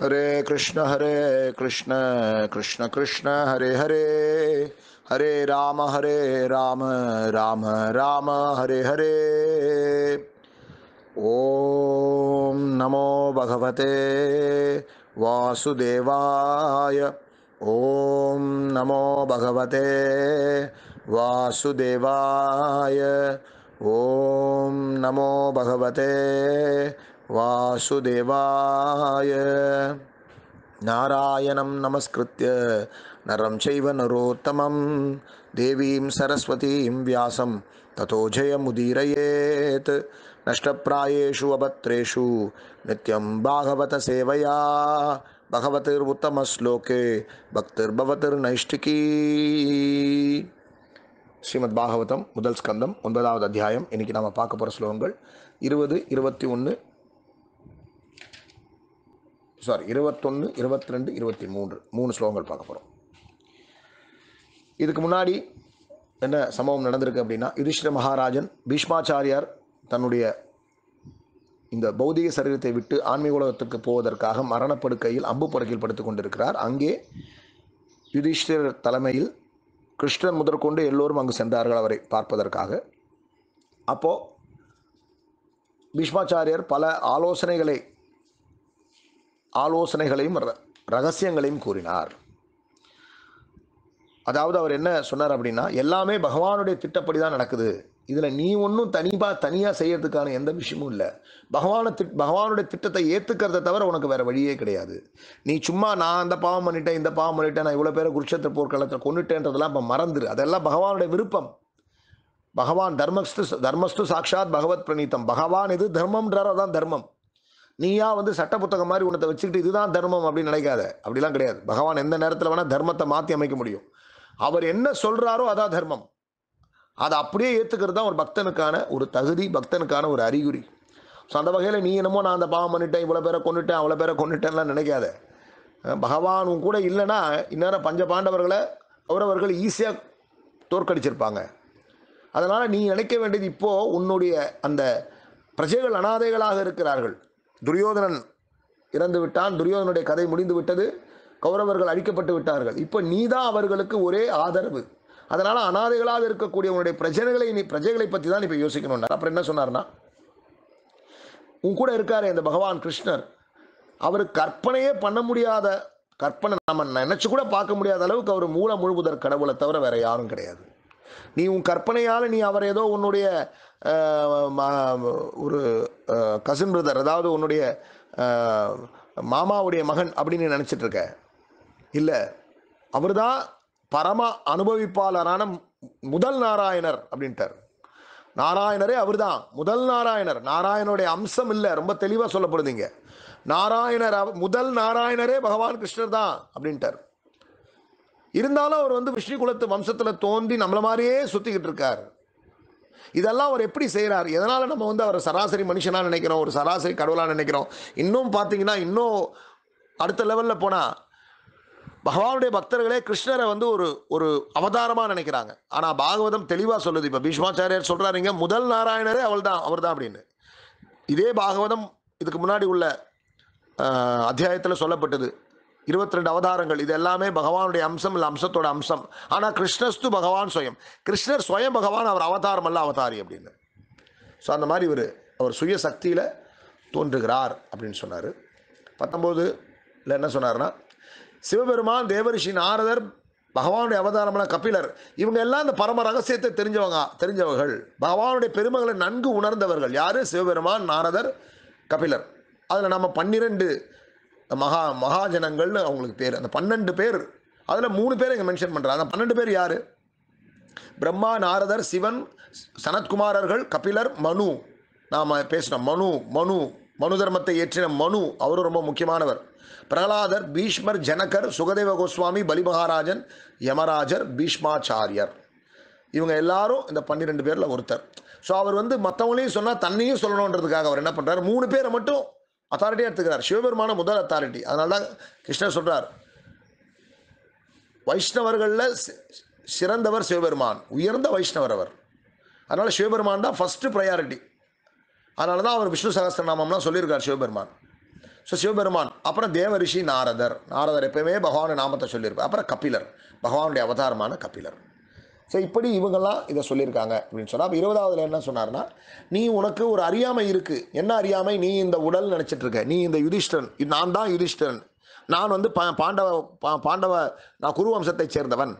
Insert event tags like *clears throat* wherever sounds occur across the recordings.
हरे कृष्ण हरे कृष्ण कृष्ण कृष्ण हरे हरे हरे राम हरे राम राम राम हरे हरे ओम नमो भगवते वासुदेवाय ओम नमो भगवते वासुदेवाय ओम नमो भगवते வாசுதேவாய நாராயணம் நமஸ்கிருத்திய நரம் செய்வ நரோத்தமம் தேவீம் சரஸ்வதீம் வியாசம் ததோ ஜெயமுதீரயேத் நஷ்டப்பிராயேஷு அபத்ரேஷு நித்யம் பாகவத சேவையா பகவதிர்வுத்தமஸ்லோகே பக்திர்பவதிர் நைஷ்டிகி ஸ்ரீமத் பாகவதம் முதல் ஸ்கந்தம் ஒன்பதாவது அத்தியாயம் இன்றைக்கி நாம் பார்க்க போகிற ஸ்லோகங்கள் இருபது இருபத்தி ஒன்று சாரி இருபத்தொன்று இருபத்தி ரெண்டு இருபத்தி மூன்று மூணு ஸ்லோகங்கள் பார்க்க போகிறோம் இதுக்கு முன்னாடி என்ன சம்பவம் நடந்திருக்கு அப்படின்னா யுதிஷ்ட மகாராஜன் பீஷ்மாச்சாரியார் தன்னுடைய இந்த பௌதிக சரீரத்தை விட்டு ஆன்மீக உலகத்துக்கு போவதற்காக மரணப்படுக்கையில் அம்பு படுக்கையில் படுத்து கொண்டிருக்கிறார் அங்கே யுதிஷ்டர் தலைமையில் கிருஷ்ணன் முதற்கொண்டு எல்லோரும் அங்கு சென்றார்கள் அவரை பார்ப்பதற்காக அப்போது பீஷ்மாச்சாரியர் பல ஆலோசனைகளை ஆலோசனைகளையும் ரகசியங்களையும் கூறினார் அதாவது அவர் என்ன சொன்னார் அப்படின்னா எல்லாமே பகவானுடைய திட்டப்படி தான் நடக்குது இதில் நீ ஒன்றும் தனிப்பாக தனியாக செய்யறதுக்கான எந்த விஷயமும் இல்லை பகவான திட் பகவானுடைய திட்டத்தை ஏற்றுக்கிறத தவிர உனக்கு வேறு வழியே கிடையாது நீ சும்மா நான் அந்த பாவம் பண்ணிட்டேன் இந்த பாவம் பண்ணிட்டேன் நான் இவ்வளோ பேரை குருட்சேத்திர போர்க்களத்தில் கொண்டுட்டேன்றதெல்லாம் இப்போ மறந்துரு அதெல்லாம் பகவானுடைய விருப்பம் பகவான் தர்மஸ்து தர்மஸ்து சாட்சாத் பகவத் பிரணீத்தம் பகவான் இது தர்மம்ன்றதான் தர்மம் நீயா வந்து சட்ட புத்தகம் மாதிரி உன்னத்தை வச்சுக்கிட்டு இதுதான் தர்மம் அப்படின்னு நினைக்காத அப்படிலாம் கிடையாது பகவான் எந்த நேரத்தில் வேணால் தர்மத்தை மாற்றி அமைக்க முடியும் அவர் என்ன சொல்கிறாரோ அதான் தர்மம் அதை அப்படியே ஏற்றுக்கிறது தான் ஒரு பக்தனுக்கான ஒரு தகுதி பக்தனுக்கான ஒரு அறிகுறி ஸோ அந்த வகையில் நீ என்னமோ நான் அந்த பாவம் பண்ணிட்டேன் இவ்வளோ பேரை கொண்டுட்டேன் அவ்வளோ பேரை கொண்டுட்டேன்லாம் நினைக்காத பகவான் உன் கூட இல்லைன்னா இந்நேரம் பஞ்ச பாண்டவர்களை கௌரவர்கள் ஈஸியாக தோற்கடிச்சிருப்பாங்க அதனால் நீ நினைக்க வேண்டியது இப்போது உன்னுடைய அந்த பிரஜைகள் அனாதைகளாக இருக்கிறார்கள் துரியோதனன் இறந்து விட்டான் துரியோதனுடைய கதை முடிந்து விட்டது கௌரவர்கள் அழிக்கப்பட்டு விட்டார்கள் இப்போ நீதான் அவர்களுக்கு ஒரே ஆதரவு அதனால் அனாதைகளாக இருக்கக்கூடிய உன்னுடைய பிரஜைகளை நீ பிரஜைகளை பற்றி தான் இப்போ யோசிக்கணும்னா அப்புறம் என்ன சொன்னார்னா உன் கூட இருக்காரு இந்த பகவான் கிருஷ்ணர் அவர் கற்பனையே பண்ண முடியாத கற்பனை நம்ம நினச்சி கூட பார்க்க முடியாத அளவுக்கு அவர் மூல முழுபுதர் கடவுளை தவிர வேற யாரும் கிடையாது நீ உன் கற்பனையால் நீ அவர் ஏதோ உன்னுடைய ஒரு கசின் பிரதர் அதாவது உன்னுடைய மாமாவுடைய மகன் அப்படின்னு நினச்சிட்டு இருக்க இல்லை அவர் தான் பரம அனுபவிப்பாளரான முதல் நாராயணர் அப்படின்ட்டார் நாராயணரே அவர் தான் முதல் நாராயணர் நாராயணருடைய அம்சம் இல்லை ரொம்ப தெளிவாக சொல்லப்படுதுங்க நாராயணர் முதல் நாராயணரே பகவான் கிருஷ்ணர் தான் அப்படின்ட்டார் இருந்தாலும் அவர் வந்து விஷ்ணு குலத்து வம்சத்தில் தோன்றி நம்மள மாதிரியே சுற்றிக்கிட்டு இருக்கார் இதெல்லாம் அவர் எப்படி செய்கிறார் எதனால் நம்ம வந்து அவர் சராசரி மனுஷனாக நினைக்கிறோம் ஒரு சராசரி கடவுளாக நினைக்கிறோம் இன்னும் பார்த்தீங்கன்னா இன்னும் அடுத்த லெவலில் போனால் பகவானுடைய பக்தர்களே கிருஷ்ணரை வந்து ஒரு ஒரு அவதாரமாக நினைக்கிறாங்க ஆனால் பாகவதம் தெளிவாக சொல்லுது இப்போ பீஷ்மாச்சாரியர் சொல்கிறாருங்க முதல் நாராயணரே அவள் தான் அவர் தான் அப்படின்னு இதே பாகவதம் இதுக்கு முன்னாடி உள்ள அத்தியாயத்தில் சொல்லப்பட்டது இருபத்தி ரெண்டு அவதாரங்கள் இது எல்லாமே பகவானுடைய அம்சம் இல்லை அம்சத்தோட அம்சம் ஆனால் கிருஷ்ணஸ்து பகவான் சுயம் கிருஷ்ணர் சுயம் பகவான் அவர் அவதாரம் அல்ல அவதாரி அப்படின்னு ஸோ அந்த மாதிரி இவர் அவர் சுய சக்தியில் தோன்றுகிறார் அப்படின்னு சொன்னார் இல்லை என்ன சொன்னார்னா சிவபெருமான் தேவரிஷி நாரதர் பகவானுடைய அவதாரமான கபிலர் இவங்க எல்லாம் இந்த பரம ரகசியத்தை தெரிஞ்சவங்க தெரிஞ்சவர்கள் பகவானுடைய பெருமைகளை நன்கு உணர்ந்தவர்கள் யார் சிவபெருமான் நாரதர் கபிலர் அதில் நம்ம பன்னிரெண்டு மகா மகாஜனங்கள்னு அவங்களுக்கு பேர் அந்த பன்னெண்டு பேர் அதில் மூணு பேர் இங்கே மென்ஷன் பண்ணுறாங்க அந்த பன்னெண்டு பேர் யார் பிரம்மா நாரதர் சிவன் சனத்குமாரர்கள் கபிலர் மனு நாம் பேசினோம் மனு மனு மனு தர்மத்தை ஏற்றின மனு அவரும் ரொம்ப முக்கியமானவர் பிரகலாதர் பீஷ்மர் ஜனகர் சுகதேவ கோஸ்வாமி பலிமகாராஜன் யமராஜர் பீஷ்மாச்சாரியர் இவங்க எல்லாரும் இந்த பன்னிரெண்டு பேரில் ஒருத்தர் ஸோ அவர் வந்து மற்றவங்களையும் சொன்னால் தன்னையும் சொல்லணுன்றதுக்காக அவர் என்ன பண்ணுறாரு மூணு பேரை மட்டும் அத்தாரிட்டியாக எடுத்துக்கிறார் சிவபெருமான முதல் அத்தாரிட்டி அதனால தான் கிருஷ்ணர் சொல்கிறார் வைஷ்ணவர்களில் சிறந்தவர் சிவபெருமான் உயர்ந்த வைஷ்ணவர் அவர் அதனால் சிவபெருமான் தான் ஃபஸ்ட்டு ப்ரையாரிட்டி அதனால தான் அவர் விஷ்ணு சகஸ்திரநாமம்லாம் சொல்லியிருக்கார் சிவபெருமான் ஸோ சிவபெருமான் அப்புறம் தேவ ரிஷி நாரதர் நாரதர் எப்பயுமே பகவான் நாமத்தை சொல்லியிருப்பார் அப்புறம் கபிலர் பகவானுடைய அவதாரமான கபிலர் ஸோ இப்படி இவங்கெல்லாம் இதை சொல்லியிருக்காங்க அப்படின்னு சொன்னால் அப்போ இருபதாவதுல என்ன சொன்னார்னா நீ உனக்கு ஒரு அறியாமை இருக்குது என்ன அறியாமை நீ இந்த உடல் நினச்சிட்டு இருக்க நீ இந்த யுதிஷ்டன் நான் தான் யுதிஷ்டன் நான் வந்து பா பாண்டவ பா பாண்டவ நான் குரு வம்சத்தைச் சேர்ந்தவன்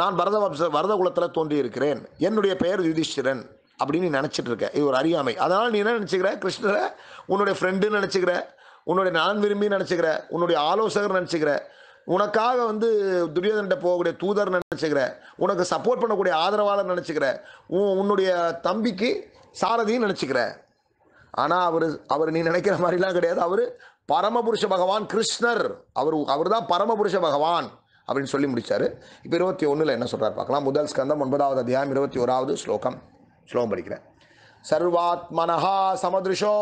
நான் பரத வம்ச வரத குலத்தில் தோன்றியிருக்கிறேன் என்னுடைய பெயர் யுதிஷ்டிரன் அப்படின்னு நினச்சிட்டு இருக்க இது ஒரு அறியாமை அதனால் நீ என்ன நினச்சிக்கிற கிருஷ்ணரை உன்னுடைய ஃப்ரெண்டுன்னு நினச்சிக்கிற உன்னுடைய நான் விரும்பி நினச்சிக்கிற உன்னுடைய ஆலோசகர் நினச்சிக்கிற உனக்காக வந்து துரியோதன்கிட்ட போகக்கூடிய தூதர் நினைச்சுக்கிற உனக்கு சப்போர்ட் பண்ணக்கூடிய ஆதரவாளர் நினச்சிக்கிற உன்னுடைய தம்பிக்கு சாரதியும் நினச்சிக்கிற ஆனால் அவர் அவர் நீ நினைக்கிற மாதிரிலாம் கிடையாது அவர் பரமபுருஷ பகவான் கிருஷ்ணர் அவர் அவர் தான் பரமபுருஷ பகவான் அப்படின்னு சொல்லி முடிச்சாரு இப்போ இருபத்தி ஒன்றில் என்ன சொல்கிறார் பார்க்கலாம் முதல் ஸ்கந்தம் ஒன்பதாவது அத்தியாயம் இருபத்தி ஓராவது ஸ்லோகம் ஸ்லோகம் படிக்கிறேன் சர்வாத்மனஹா சமதிருஷோ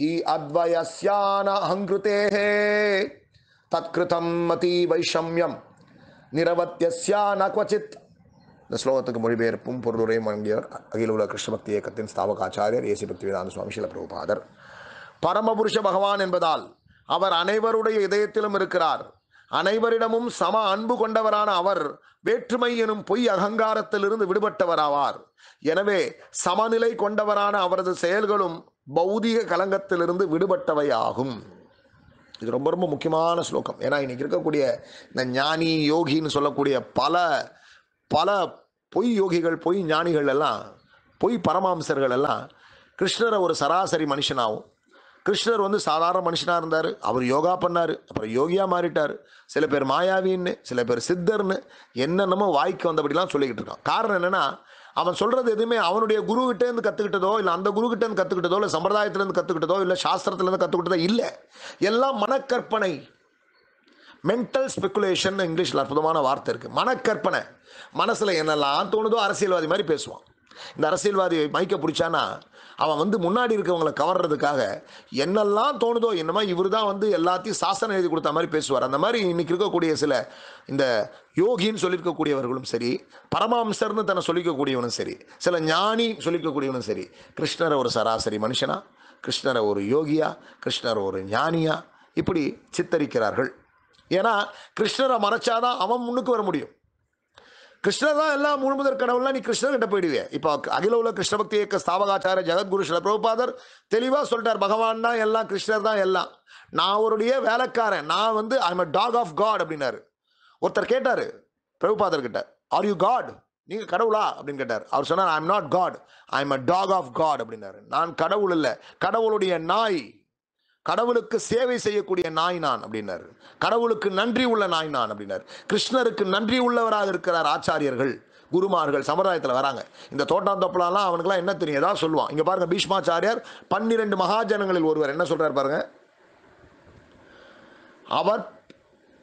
ஹி அத்வயசியான அங்கிருத்தேஹே தத்கிருதம் மதி வைஷமியம் ந நக்வச்சித் இந்த ஸ்லோகத்துக்கு மொழிபெயர்ப்பும் பொருளுரையும் வழங்கியவர் அகில உலக பக்தி இயக்கத்தின் ஆச்சாரியர் ஏசி பக்திவேதாந்த சுவாமி சில பிரபுபாதர் பரமபுருஷ பகவான் என்பதால் அவர் அனைவருடைய இதயத்திலும் இருக்கிறார் அனைவரிடமும் சம அன்பு கொண்டவரான அவர் வேற்றுமை எனும் பொய் அகங்காரத்திலிருந்து விடுபட்டவராவார் எனவே சமநிலை கொண்டவரான அவரது செயல்களும் பௌதிக கலங்கத்திலிருந்து விடுபட்டவை ஆகும் இது ரொம்ப ரொம்ப முக்கியமான ஸ்லோகம் ஏன்னா இன்னைக்கு இருக்கக்கூடிய இந்த ஞானி யோகின்னு சொல்லக்கூடிய பல பல பொய் யோகிகள் பொய் ஞானிகள் எல்லாம் பொய் பரமாம்சர்கள் எல்லாம் கிருஷ்ணரை ஒரு சராசரி மனுஷனாகவும் கிருஷ்ணர் வந்து சாதாரண மனுஷனாக இருந்தார் அவர் யோகா பண்ணார் அப்புறம் யோகியாக மாறிட்டார் சில பேர் மாயாவின்னு சில பேர் சித்தர்னு என்னென்னமோ வாய்க்கு வந்தபடிலாம் சொல்லிக்கிட்டு இருக்கான் காரணம் என்னென்னா அவன் சொல்கிறது எதுவுமே அவனுடைய குருக்கிட்டேருந்து கற்றுக்கிட்டதோ இல்லை அந்த குருக்கிட்டேருந்து கற்றுக்கிட்டதோ இல்லை சம்பிரதாயத்திலேருந்து கற்றுக்கிட்டதோ இல்லை சாஸ்திரத்துலேருந்து கற்றுக்கிட்டதோ இல்லை எல்லாம் மனக்கற்பனை மென்டல் ஸ்பெக்குலேஷன் இங்கிலீஷில் அற்புதமான வார்த்தை இருக்குது மனக்கற்பனை மனசில் என்னெல்லாம் தோணுதோ அரசியல்வாதி மாதிரி பேசுவான் இந்த அரசியல்வாதி மைக்க பிடிச்சானா அவன் வந்து முன்னாடி இருக்கவங்களை கவர்றதுக்காக என்னெல்லாம் தோணுதோ என்னமா இவர் தான் வந்து எல்லாத்தையும் சாசனம் எழுதி கொடுத்த மாதிரி பேசுவார் அந்த மாதிரி இன்னைக்கு இருக்கக்கூடிய சில இந்த யோகின்னு சொல்லியிருக்கக்கூடியவர்களும் சரி பரமாம்சர்னு தன்னை சொல்லிக்கக்கூடியவனும் சரி சில ஞானி சொல்லிக்கக்கூடியவனும் சரி கிருஷ்ணரை ஒரு சராசரி மனுஷனா கிருஷ்ணரை ஒரு யோகியா கிருஷ்ணர் ஒரு ஞானியா இப்படி சித்தரிக்கிறார்கள் ஏன்னா கிருஷ்ணரை மறைச்சாதான் அவன் முன்னுக்கு வர முடியும் கிருஷ்ணர் தான் எல்லாம் முழுமுதற் கடவுள்லாம் நீ கிருஷ்ணர்கிட்ட போயிடுவே இப்போ அகில உள்ள கிருஷ்ணபக்தி இயக்க ஸ்தாபகாச்சார ஜெகத்குரு சில பிரபுபாதர் தெளிவாக சொல்லிட்டார் பகவான் தான் எல்லாம் கிருஷ்ணர் தான் எல்லாம் நான் அவருடைய வேலைக்காரன் நான் வந்து am a dog of God அப்படின்னாரு ஒருத்தர் கேட்டார் பிரபுபாதர்கிட்ட ஆர் யூ காட் நீங்கள் கடவுளா அப்படின்னு கேட்டார் அவர் சொன்னார் I am not God I am a dog of God அப்படின்னாரு நான் கடவுள் இல்லை கடவுளுடைய நாய் கடவுளுக்கு சேவை செய்யக்கூடிய நாய் நான் அப்படின்னார் கடவுளுக்கு நன்றி உள்ள நாய் நான் அப்படின்னார் கிருஷ்ணருக்கு நன்றி உள்ளவராக இருக்கிறார் ஆச்சாரியர்கள் குருமார்கள் சமுதாயத்தில் வராங்க இந்த தப்பலாம் அவனுக்குலாம் என்ன தெரியும் ஏதாவது சொல்லுவான் இங்கே பாருங்கள் பீஷ்மாச்சாரியார் பன்னிரெண்டு மகாஜனங்களில் ஒருவர் என்ன சொல்கிறார் பாருங்க அவர்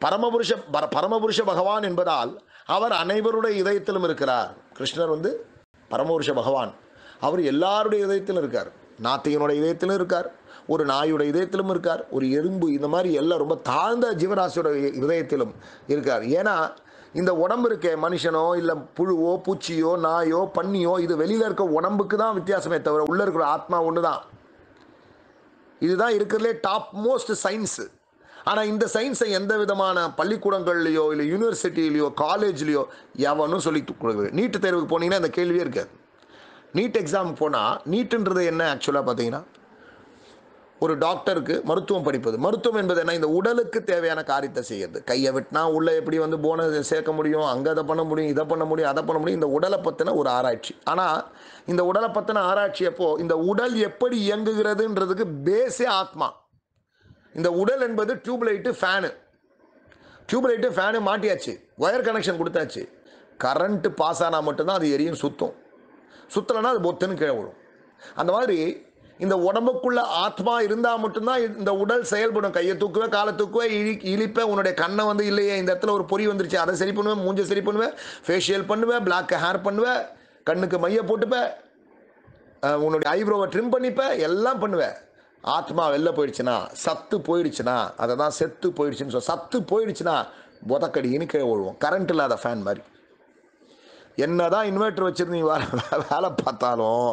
பரமபுருஷ பரமபுருஷ பகவான் என்பதால் அவர் அனைவருடைய இதயத்திலும் இருக்கிறார் கிருஷ்ணர் வந்து பரமபுருஷ பகவான் அவர் எல்லாருடைய இதயத்திலும் இருக்கார் நாத்திகனுடைய இதயத்திலும் இருக்கார் ஒரு நாயோட இதயத்திலும் இருக்கார் ஒரு எறும்பு இந்த மாதிரி எல்லாம் ரொம்ப தாழ்ந்த ஜீவராசியோட இதயத்திலும் இருக்கார் ஏன்னா இந்த உடம்பு இருக்கே மனுஷனோ இல்லை புழுவோ பூச்சியோ நாயோ பன்னியோ இது வெளியில் இருக்க உடம்புக்கு தான் வித்தியாசமே தவிர உள்ளே இருக்கிற ஆத்மா ஒன்று தான் இதுதான் இருக்கிறதுலே டாப் மோஸ்ட் சயின்ஸு ஆனால் இந்த சயின்ஸை எந்த விதமான பள்ளிக்கூடங்கள்லையோ இல்லை யூனிவர்சிட்டியிலையோ காலேஜ்லேயோ எவனும் சொல்லி கொடுக்குது நீட்டு தேர்வுக்கு போனீங்கன்னா இந்த கேள்வியே இருக்காது நீட் எக்ஸாமுக்கு போனால் நீட்டுன்றது என்ன ஆக்சுவலாக பார்த்தீங்கன்னா ஒரு டாக்டருக்கு மருத்துவம் படிப்பது மருத்துவம் என்பது என்ன இந்த உடலுக்கு தேவையான காரியத்தை செய்யறது கையை விட்டுனா உள்ளே எப்படி வந்து போனை சேர்க்க முடியும் அங்கே அதை பண்ண முடியும் இதை பண்ண முடியும் அதை பண்ண முடியும் இந்த உடலை பற்றின ஒரு ஆராய்ச்சி ஆனால் இந்த உடலை பற்றின ஆராய்ச்சி அப்போ இந்த உடல் எப்படி இயங்குகிறதுன்றதுக்கு பேஸே ஆத்மா இந்த உடல் என்பது டியூப்லைட்டு ஃபேனு டியூப்லைட்டு ஃபேனு மாட்டியாச்சு ஒயர் கனெக்ஷன் கொடுத்தாச்சு கரண்ட்டு பாஸ் ஆனால் மட்டும்தான் அது எரியும் சுத்தம் சுத்தலைன்னா அது பொத்துன்னு கீழே விடும் அந்த மாதிரி இந்த உடம்புக்குள்ள ஆத்மா இருந்தால் மட்டும்தான் இந்த உடல் செயல்படும் கையை தூக்குவே காலை தூக்குவே இழி இழிப்பேன் உன்னுடைய கண்ணை வந்து இல்லையே இந்த இடத்துல ஒரு பொறி வந்துருச்சு அதை சரி பண்ணுவேன் மூஞ்சை சரி பண்ணுவேன் ஃபேஷியல் பண்ணுவேன் பிளாக் ஹேர் பண்ணுவேன் கண்ணுக்கு மைய போட்டுப்பேன் உன்னுடைய ஐப்ரோவை ட்ரிம் பண்ணிப்பேன் எல்லாம் பண்ணுவேன் ஆத்மா வெளில போயிடுச்சுன்னா சத்து போயிடுச்சுன்னா அதை தான் செத்து போயிடுச்சுன்னு சொல்ல சத்து போயிடுச்சுன்னா புதக்கடின்னு கே ஓடுவோம் கரண்ட் இல்லாத ஃபேன் மாதிரி என்ன தான் இன்வெர்டர் வச்சுருந்தீங்க நீ வேலை பார்த்தாலும்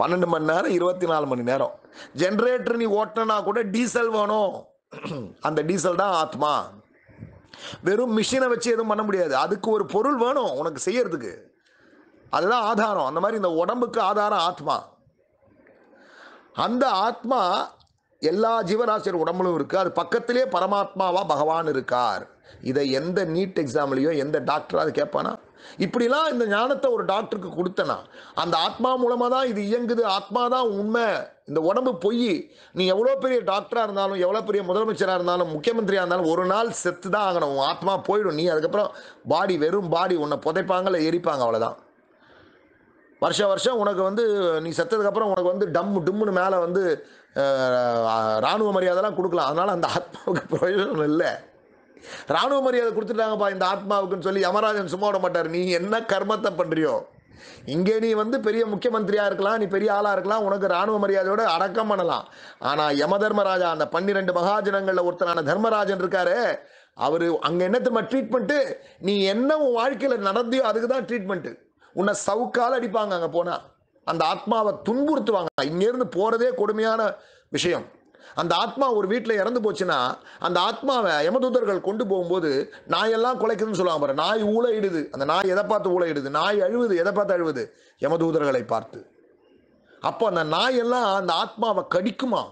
பன்னெண்டு மணி நேரம் இருபத்தி நாலு மணி நேரம் ஜென்ரேட்டர் நீ ஓட்டினா கூட டீசல் வேணும் *clears throat* அந்த டீசல் தான் ஆத்மா வெறும் மிஷினை வச்சு எதுவும் பண்ண முடியாது அதுக்கு ஒரு பொருள் வேணும் உனக்கு செய்யறதுக்கு அதுதான் ஆதாரம் அந்த மாதிரி இந்த உடம்புக்கு ஆதாரம் ஆத்மா அந்த ஆத்மா எல்லா ஜீவராசிரியர் உடம்புலும் இருக்குது அது பக்கத்திலே பரமாத்மாவா பகவான் இருக்கார் இதை எந்த நீட் எக்ஸாம்லேயோ எந்த டாக்டராவது கேட்பானா இப்படிலாம் இந்த ஞானத்தை ஒரு டாக்டருக்கு கொடுத்தனா அந்த ஆத்மா மூலமாக தான் இது இயங்குது ஆத்மா தான் உண்மை இந்த உடம்பு பொய் நீ எவ்வளோ பெரிய டாக்டராக இருந்தாலும் எவ்வளோ பெரிய முதலமைச்சராக இருந்தாலும் முக்கியமந்திரியாக இருந்தாலும் ஒரு நாள் செத்து தான் ஆகணும் உன் ஆத்மா போயிடும் நீ அதுக்கப்புறம் பாடி வெறும் பாடி உன்னை புதைப்பாங்க இல்லை எரிப்பாங்க அவ்வளோதான் வருஷம் வருஷம் உனக்கு வந்து நீ செத்ததுக்கப்புறம் உனக்கு வந்து டம் டும்முன்னு மேலே வந்து இராணுவ மரியாதைலாம் கொடுக்கலாம் அதனால் அந்த ஆத்மாவுக்கு *laughs* பிரயோஜனம் இல்லை ராணுவ மரியாதை கொடுத்துட்டாங்கப்பா இந்த ஆத்மாவுக்குன்னு சொல்லி யமராஜன் சும்மா விட மாட்டார் நீ என்ன கர்மத்தை பண்ணுறியோ இங்கே நீ வந்து பெரிய முக்கியமந்திரியாக இருக்கலாம் நீ பெரிய ஆளாக இருக்கலாம் உனக்கு ராணுவ மரியாதையோட அடக்கம் பண்ணலாம் ஆனால் யம தர்மராஜா அந்த பன்னிரெண்டு மகாஜனங்களில் ஒருத்தரான தர்மராஜன் இருக்காரு அவரு அங்கே என்ன திரும்ப ட்ரீட்மெண்ட்டு நீ என்ன உன் வாழ்க்கையில் நடந்தியோ அதுக்கு தான் உன்னை சவுக்கால் அடிப்பாங்க அங்கே போனால் அந்த ஆத்மாவை துன்புறுத்துவாங்க இங்கேருந்து போகிறதே கொடுமையான விஷயம் அந்த ஆத்மா ஒரு வீட்டில் இறந்து போச்சுன்னா அந்த ஆத்மாவை யமதூதர்கள் கொண்டு போகும்போது நாய் எல்லாம் குலைக்குதுன்னு சொல்லுவாங்க பாரு நாய் ஊழையிடுது அந்த நாய் எதை பார்த்து ஊழையிடுது நாய் அழுவுது எதை பார்த்து அழுவுது யமதூதர்களை பார்த்து அப்போ அந்த நாய் எல்லாம் அந்த ஆத்மாவை கடிக்குமா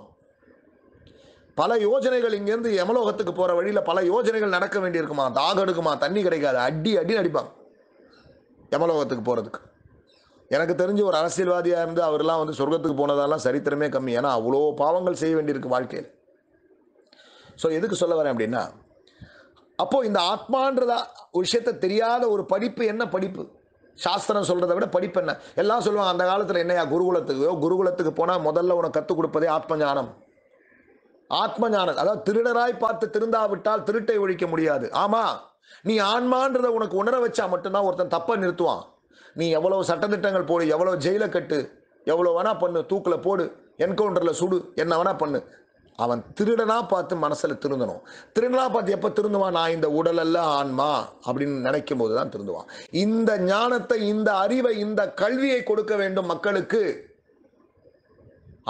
பல யோஜனைகள் இங்கேருந்து யமலோகத்துக்கு போகிற வழியில் பல யோஜனைகள் நடக்க வேண்டியிருக்குமா தாகம் எடுக்குமா தண்ணி கிடைக்காது அடி அடி அடிப்பாங்க யமலோகத்துக்கு போகிறதுக்கு எனக்கு தெரிஞ்சு ஒரு அரசியல்வாதியாக இருந்து அவர்லாம் வந்து சொர்க்கத்துக்கு போனதெல்லாம் சரித்திரமே கம்மி ஏன்னா அவ்வளோ பாவங்கள் செய்ய வேண்டியிருக்கு வாழ்க்கையில் ஸோ எதுக்கு சொல்ல வரேன் அப்படின்னா அப்போது இந்த ஆத்மான்றதா விஷயத்தை தெரியாத ஒரு படிப்பு என்ன படிப்பு சாஸ்திரம் சொல்கிறத விட படிப்பு என்ன எல்லாம் சொல்லுவாங்க அந்த காலத்தில் என்னையா குருகுலத்துக்கு குருகுலத்துக்கு போனால் முதல்ல உனக்கு கற்றுக் கொடுப்பதே ஆத்ம ஞானம் ஆத்ம ஞானம் அதாவது திருடராய் பார்த்து திருந்தாவிட்டால் திருட்டை ஒழிக்க முடியாது ஆமாம் நீ ஆன்மான்றதை உனக்கு உணர வச்சா மட்டும்தான் ஒருத்தன் தப்பை நிறுத்துவான் நீ எவ்வளோ சட்டத்திட்டங்கள் போடு எவ்வளோ ஜெயிலை கட்டு எவ்வளோ வேணா பண்ணு தூக்கில் போடு என்கவுண்டரில் சுடு என்ன வேணா பண்ணு அவன் திருடனாக பார்த்து மனசில் திருந்தணும் திருடனாக பார்த்து எப்போ திருந்துவான் நான் இந்த உடல் அல்ல ஆன்மா அப்படின்னு நினைக்கும் போது தான் திருந்துவான் இந்த ஞானத்தை இந்த அறிவை இந்த கல்வியை கொடுக்க வேண்டும் மக்களுக்கு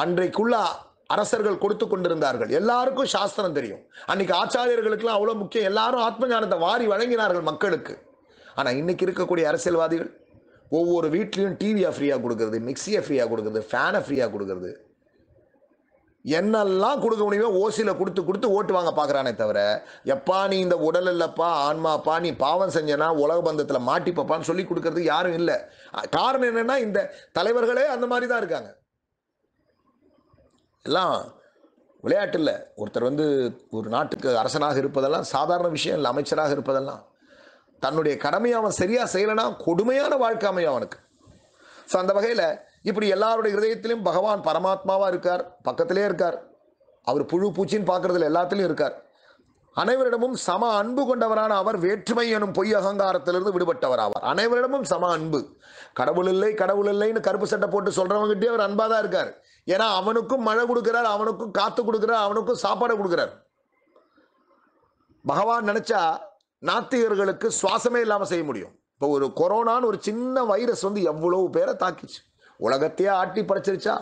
அன்றைக்குள்ள அரசர்கள் கொடுத்து கொண்டிருந்தார்கள் எல்லாருக்கும் சாஸ்திரம் தெரியும் அன்னைக்கு ஆச்சாரியர்களுக்கெல்லாம் அவ்வளோ முக்கியம் எல்லாரும் ஆத்ம ஞானத்தை வாரி வழங்கினார்கள் மக்களுக்கு ஆனால் இன்னைக்கு இருக்கக்கூடிய அரசியல்வாதிகள் ஒவ்வொரு வீட்லேயும் டிவியை ஃப்ரீயாக கொடுக்குறது மிக்சியை ஃப்ரீயாக கொடுக்குறது ஃபேனை ஃப்ரீயாக கொடுக்குறது என்னெல்லாம் கொடுக்க முடியுமோ ஓசியில் கொடுத்து கொடுத்து ஓட்டு வாங்க பார்க்குறானே தவிர எப்பா நீ இந்த உடல் இல்லைப்பா ஆன்மாப்பா நீ பாவம் செஞ்சனா உலக பந்தத்தில் மாட்டிப்பப்பான்னு சொல்லி கொடுக்கறது யாரும் இல்லை காரணம் என்னென்னா இந்த தலைவர்களே அந்த மாதிரி தான் இருக்காங்க எல்லாம் விளையாட்டு இல்லை ஒருத்தர் வந்து ஒரு நாட்டுக்கு அரசனாக இருப்பதெல்லாம் சாதாரண விஷயம் இல்லை அமைச்சராக இருப்பதெல்லாம் தன்னுடைய கடமையை அவன் சரியாக செய்யலனா கொடுமையான வாழ்க்கை அமையும் அவனுக்கு ஸோ அந்த வகையில் இப்படி எல்லாருடைய ஹிரதயத்திலும் பகவான் பரமாத்மாவாக இருக்கார் பக்கத்திலே இருக்கார் அவர் புழு பூச்சின்னு பார்க்கறதுல எல்லாத்துலேயும் இருக்கார் அனைவரிடமும் சம அன்பு கொண்டவரான அவர் வேற்றுமை எனும் பொய் அகங்காரத்திலிருந்து விடுபட்டவர் ஆவார் அனைவரிடமும் சம அன்பு கடவுள் இல்லை கடவுள் இல்லைன்னு கருப்பு சட்டை போட்டு சொல்றவங்ககிட்டே அவர் அன்பாக தான் இருக்கார் ஏன்னா அவனுக்கும் மழை கொடுக்கிறார் அவனுக்கும் காத்து கொடுக்கிறார் அவனுக்கும் சாப்பாடு கொடுக்கிறார் பகவான் நினைச்சா நாத்திகர்களுக்கு சுவாசமே இல்லாமல் செய்ய முடியும் இப்போ ஒரு கொரோனான்னு ஒரு சின்ன வைரஸ் வந்து எவ்வளவு பேரை தாக்கிச்சு உலகத்தையே ஆட்டி படைச்சிருச்சா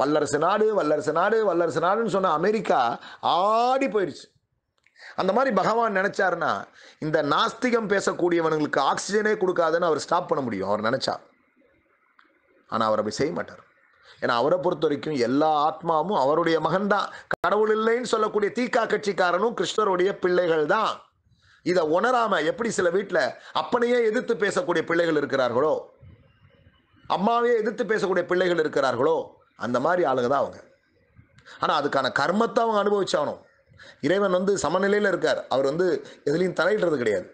வல்லரசு நாடு வல்லரசு நாடு வல்லரசு நாடுன்னு சொன்ன அமெரிக்கா ஆடி போயிடுச்சு அந்த மாதிரி பகவான் நினைச்சாருன்னா இந்த நாஸ்திகம் பேசக்கூடியவனுங்களுக்கு ஆக்சிஜனே கொடுக்காதுன்னு அவர் ஸ்டாப் பண்ண முடியும் அவர் நினைச்சா ஆனால் அவர் அப்படி செய்ய மாட்டார் ஏன்னா அவரை பொறுத்த வரைக்கும் எல்லா ஆத்மாவும் அவருடைய மகன் தான் கடவுள் இல்லைன்னு சொல்லக்கூடிய தீக்கா கட்சிக்காரனும் கிருஷ்ணருடைய பிள்ளைகள் தான் இதை உணராம எப்படி சில வீட்டில் அப்பனையே எதிர்த்து பேசக்கூடிய பிள்ளைகள் இருக்கிறார்களோ அம்மாவையே எதிர்த்து பேசக்கூடிய பிள்ளைகள் இருக்கிறார்களோ அந்த மாதிரி ஆளுங்க தான் அவங்க ஆனால் அதுக்கான கர்மத்தை அவங்க அனுபவிச்சாகணும் இறைவன் வந்து சமநிலையில் இருக்கார் அவர் வந்து எதுலேயும் தலையிடுறது கிடையாது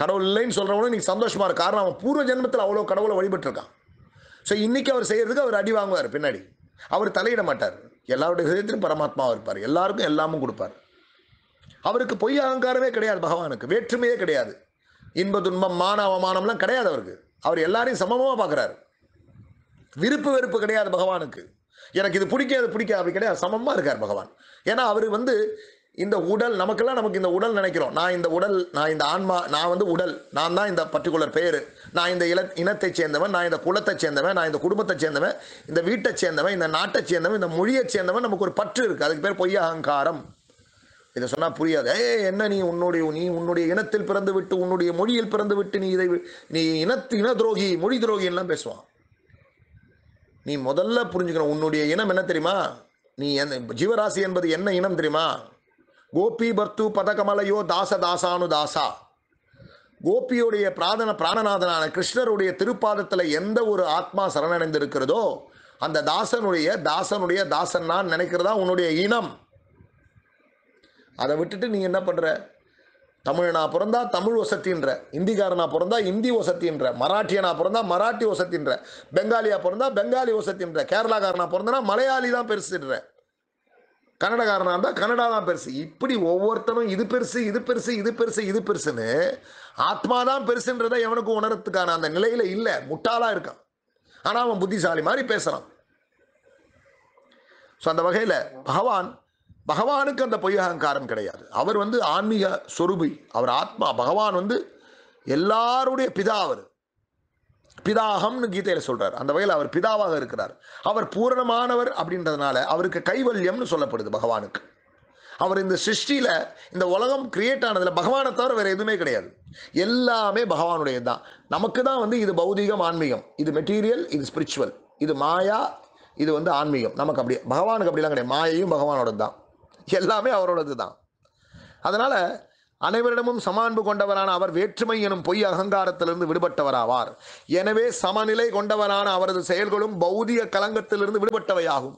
கடவுள் இல்லைன்னு சொல்கிறவங்களும் நீ சந்தோஷமாக இருக்கு காரணம் அவன் பூர்வ ஜென்மத்தில் அவ்வளோ கடவுளை வழிபட்டுருக்கான் ஸோ இன்றைக்கி அவர் செய்கிறதுக்கு அவர் அடி வாங்குவார் பின்னாடி அவர் தலையிட மாட்டார் எல்லாருடைய ஹிருதத்திலும் பரமாத்மாவாக இருப்பார் எல்லாருக்கும் எல்லாமும் கொடுப்பார் அவருக்கு பொய் அகங்காரமே கிடையாது பகவானுக்கு வேற்றுமையே கிடையாது இன்ப துன்பம் மான அவமானம்லாம் கிடையாது அவருக்கு அவர் எல்லாரையும் சமமாக பார்க்குறாரு விருப்பு வெறுப்பு கிடையாது பகவானுக்கு எனக்கு இது பிடிக்காது பிடிக்காது அப்படி கிடையாது சமமாக இருக்கார் பகவான் ஏன்னா அவர் வந்து இந்த உடல் நமக்கெல்லாம் நமக்கு இந்த உடல் நினைக்கிறோம் நான் இந்த உடல் நான் இந்த ஆன்மா நான் வந்து உடல் நான் தான் இந்த பர்டிகுலர் பேர் நான் இந்த இல இனத்தை சேர்ந்தவன் நான் இந்த குலத்தை சேர்ந்தவன் நான் இந்த குடும்பத்தை சேர்ந்தவன் இந்த வீட்டை சேர்ந்தவன் இந்த நாட்டை சேர்ந்தவன் இந்த மொழியை சேர்ந்தவன் நமக்கு ஒரு பற்று இருக்குது அதுக்கு பேர் பொய்ய அகங்காரம் இதை சொன்னால் புரியாது ஏ என்ன நீ உன்னுடைய நீ உன்னுடைய இனத்தில் பிறந்து விட்டு உன்னுடைய மொழியில் பிறந்து விட்டு நீ இதை நீ இனத்து இன துரோகி மொழி துரோகின்லாம் பேசுவான் நீ முதல்ல புரிஞ்சுக்கணும் உன்னுடைய இனம் என்ன தெரியுமா நீ ஜீவராசி என்பது என்ன இனம் தெரியுமா கோபி பர்த்து பதகமலையோ தாச தாசானு தாசா கோபியுடைய பிராதன பிராணநாதனான கிருஷ்ணருடைய திருப்பாதத்தில் எந்த ஒரு ஆத்மா சரணடைந்திருக்கிறதோ அந்த தாசனுடைய தாசனுடைய தாசன் நான் நினைக்கிறதா உன்னுடைய இனம் அதை விட்டுட்டு நீங்கள் என்ன பண்ணுற தமிழனா பிறந்தா தமிழ் ஒசத்தின்ற இந்திக்காரனா பிறந்தா இந்தி மராட்டிய மராட்டியனா பிறந்தா மராட்டி வசத்தின்ற பெங்காலியா பிறந்தா பெங்காலி ஒசத்தின்ற கேரளாக்காரனா பிறந்தனா மலையாளி தான் பெருசுன்ற கன்னடக்காரனா இருந்தால் கன்னடா தான் பெருசு இப்படி ஒவ்வொருத்தரும் இது பெருசு இது பெருசு இது பெருசு இது பெருசுன்னு ஆத்மா தான் பெருசுன்றதை எவனுக்கும் உணரத்துக்கான அந்த நிலையில இல்லை முட்டாளா இருக்கான் ஆனால் அவன் புத்திசாலி மாதிரி பேசுகிறான் ஸோ அந்த வகையில் பகவான் பகவானுக்கு அந்த பொய் அகங்காரம் கிடையாது அவர் வந்து ஆன்மீக சொருபி அவர் ஆத்மா பகவான் வந்து எல்லாருடைய பிதா அவர் பிதாகம்னு கீதையில் சொல்கிறார் அந்த வகையில் அவர் பிதாவாக இருக்கிறார் அவர் பூரணமானவர் அப்படின்றதுனால அவருக்கு கைவல்யம்னு சொல்லப்படுது பகவானுக்கு அவர் இந்த சிருஷ்டியில் இந்த உலகம் கிரியேட் ஆனதில் பகவானை தவிர வேறு எதுவுமே கிடையாது எல்லாமே பகவானுடைய தான் நமக்கு தான் வந்து இது பௌதிகம் ஆன்மீகம் இது மெட்டீரியல் இது ஸ்பிரிச்சுவல் இது மாயா இது வந்து ஆன்மீகம் நமக்கு அப்படி பகவானுக்கு அப்படிலாம் கிடையாது மாயையும் பகவானோட தான் எல்லாமே அவரோடது தான் அதனால் அனைவரிடமும் சமான்பு கொண்டவரான அவர் வேற்றுமை எனும் பொய் அகங்காரத்திலிருந்து விடுபட்டவராவார் எனவே சமநிலை கொண்டவரான அவரது செயல்களும் பௌதிக கலங்கத்திலிருந்து விடுபட்டவையாகும்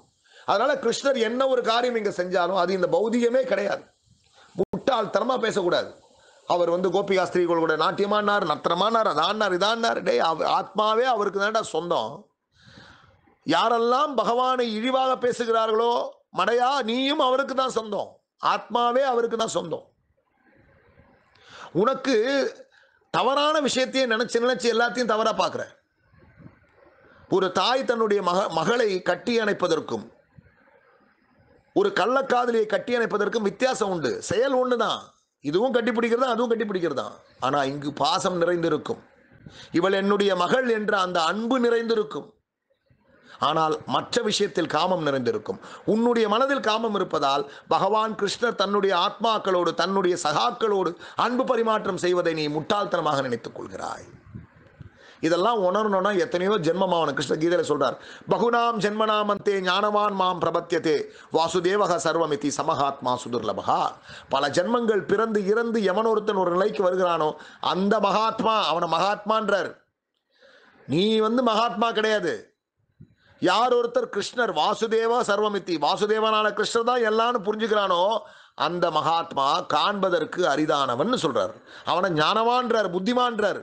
அதனால கிருஷ்ணர் என்ன ஒரு காரியம் இங்க செஞ்சாலும் அது இந்த பௌதிகமே கிடையாது முட்டாள்தனமா பேசக்கூடாது அவர் வந்து கோபிகா ஸ்திரீகள் கூட நாட்டியமானார் நத்திரமானார் அதான்னார் இதான்னார் டே ஆத்மாவே அவருக்கு தான்டா சொந்தம் யாரெல்லாம் பகவானை இழிவாக பேசுகிறார்களோ மடையா நீயும் அவருக்கு தான் சொந்தம் ஆத்மாவே அவருக்கு தான் சொந்தம் உனக்கு தவறான விஷயத்தையே நினைச்சு நினைச்சு எல்லாத்தையும் தவறா பார்க்குற ஒரு தாய் தன்னுடைய மக மகளை கட்டி அணைப்பதற்கும் ஒரு கள்ளக்காதலியை கட்டி அணைப்பதற்கும் வித்தியாசம் உண்டு செயல் ஒன்று தான் இதுவும் கட்டி பிடிக்கிறதா அதுவும் கட்டி பிடிக்கிறதா ஆனால் இங்கு பாசம் நிறைந்திருக்கும் இவள் என்னுடைய மகள் என்ற அந்த அன்பு நிறைந்திருக்கும் ஆனால் மற்ற விஷயத்தில் காமம் நிறைந்திருக்கும் உன்னுடைய மனதில் காமம் இருப்பதால் பகவான் கிருஷ்ணர் தன்னுடைய ஆத்மாக்களோடு தன்னுடைய சகாக்களோடு அன்பு பரிமாற்றம் செய்வதை நீ முட்டாள்தனமாக நினைத்துக் கொள்கிறாய் இதெல்லாம் உணரணும்னா எத்தனையோ ஜென்மமாவன கிருஷ்ண கீதையில் சொல்றார் பகுநாம் ஜென்மநாமந்தே ஞானவான் மாம் பிரபத்தியதே வாசுதேவக சர்வமிதி சமகாத்மா சுதுர்லபகா பல ஜென்மங்கள் பிறந்து இறந்து எவனொருத்தன் ஒரு நிலைக்கு வருகிறானோ அந்த மகாத்மா அவனை மகாத்மான்றார் நீ வந்து மகாத்மா கிடையாது யார் ஒருத்தர் கிருஷ்ணர் வாசுதேவா சர்வமித்தி வாசுதேவனான கிருஷ்ணர் தான் எல்லாம்னு புரிஞ்சுக்கிறானோ அந்த மகாத்மா காண்பதற்கு அரிதானவன் சொல்றார் அவனை ஞானவான்றார் புத்திமான்றார்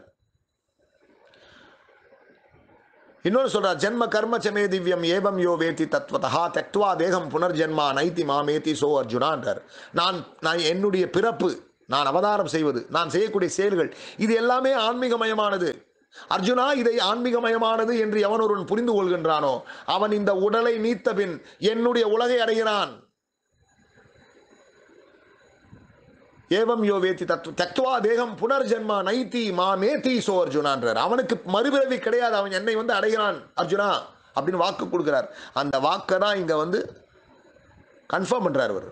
இன்னொன்று சொல்றார் ஜென்ம கர்ம சமே திவ்யம் ஏவம் யோ வேத்தி தத்வதா தெக்துவா தேகம் புனர்ஜென்மா நைத்தி மாமேத்தி சோ அர்ஜுனான்றார் நான் நான் என்னுடைய பிறப்பு நான் அவதாரம் செய்வது நான் செய்யக்கூடிய செயல்கள் இது எல்லாமே ஆன்மீகமயமானது அர்ஜுனா இதை ஆன்மீகமயமானது என்று எவனொருவன் புரிந்து கொள்கின்றானோ அவன் இந்த உடலை நீத்த பின் என்னுடைய உலகை அடைகிறான் ஏவம் யோவேத்தி தத்துவ தத்துவா தேகம் புனர்ஜென்மா நைத்தி மா மேத்தி சோ அர்ஜுனான்றார் அவனுக்கு மறுபிறவி கிடையாது அவன் என்னை வந்து அடைகிறான் அர்ஜுனா அப்படின்னு வாக்கு கொடுக்கிறார் அந்த வாக்கை தான் இங்க வந்து கன்ஃபார்ம் பண்றார் அவர்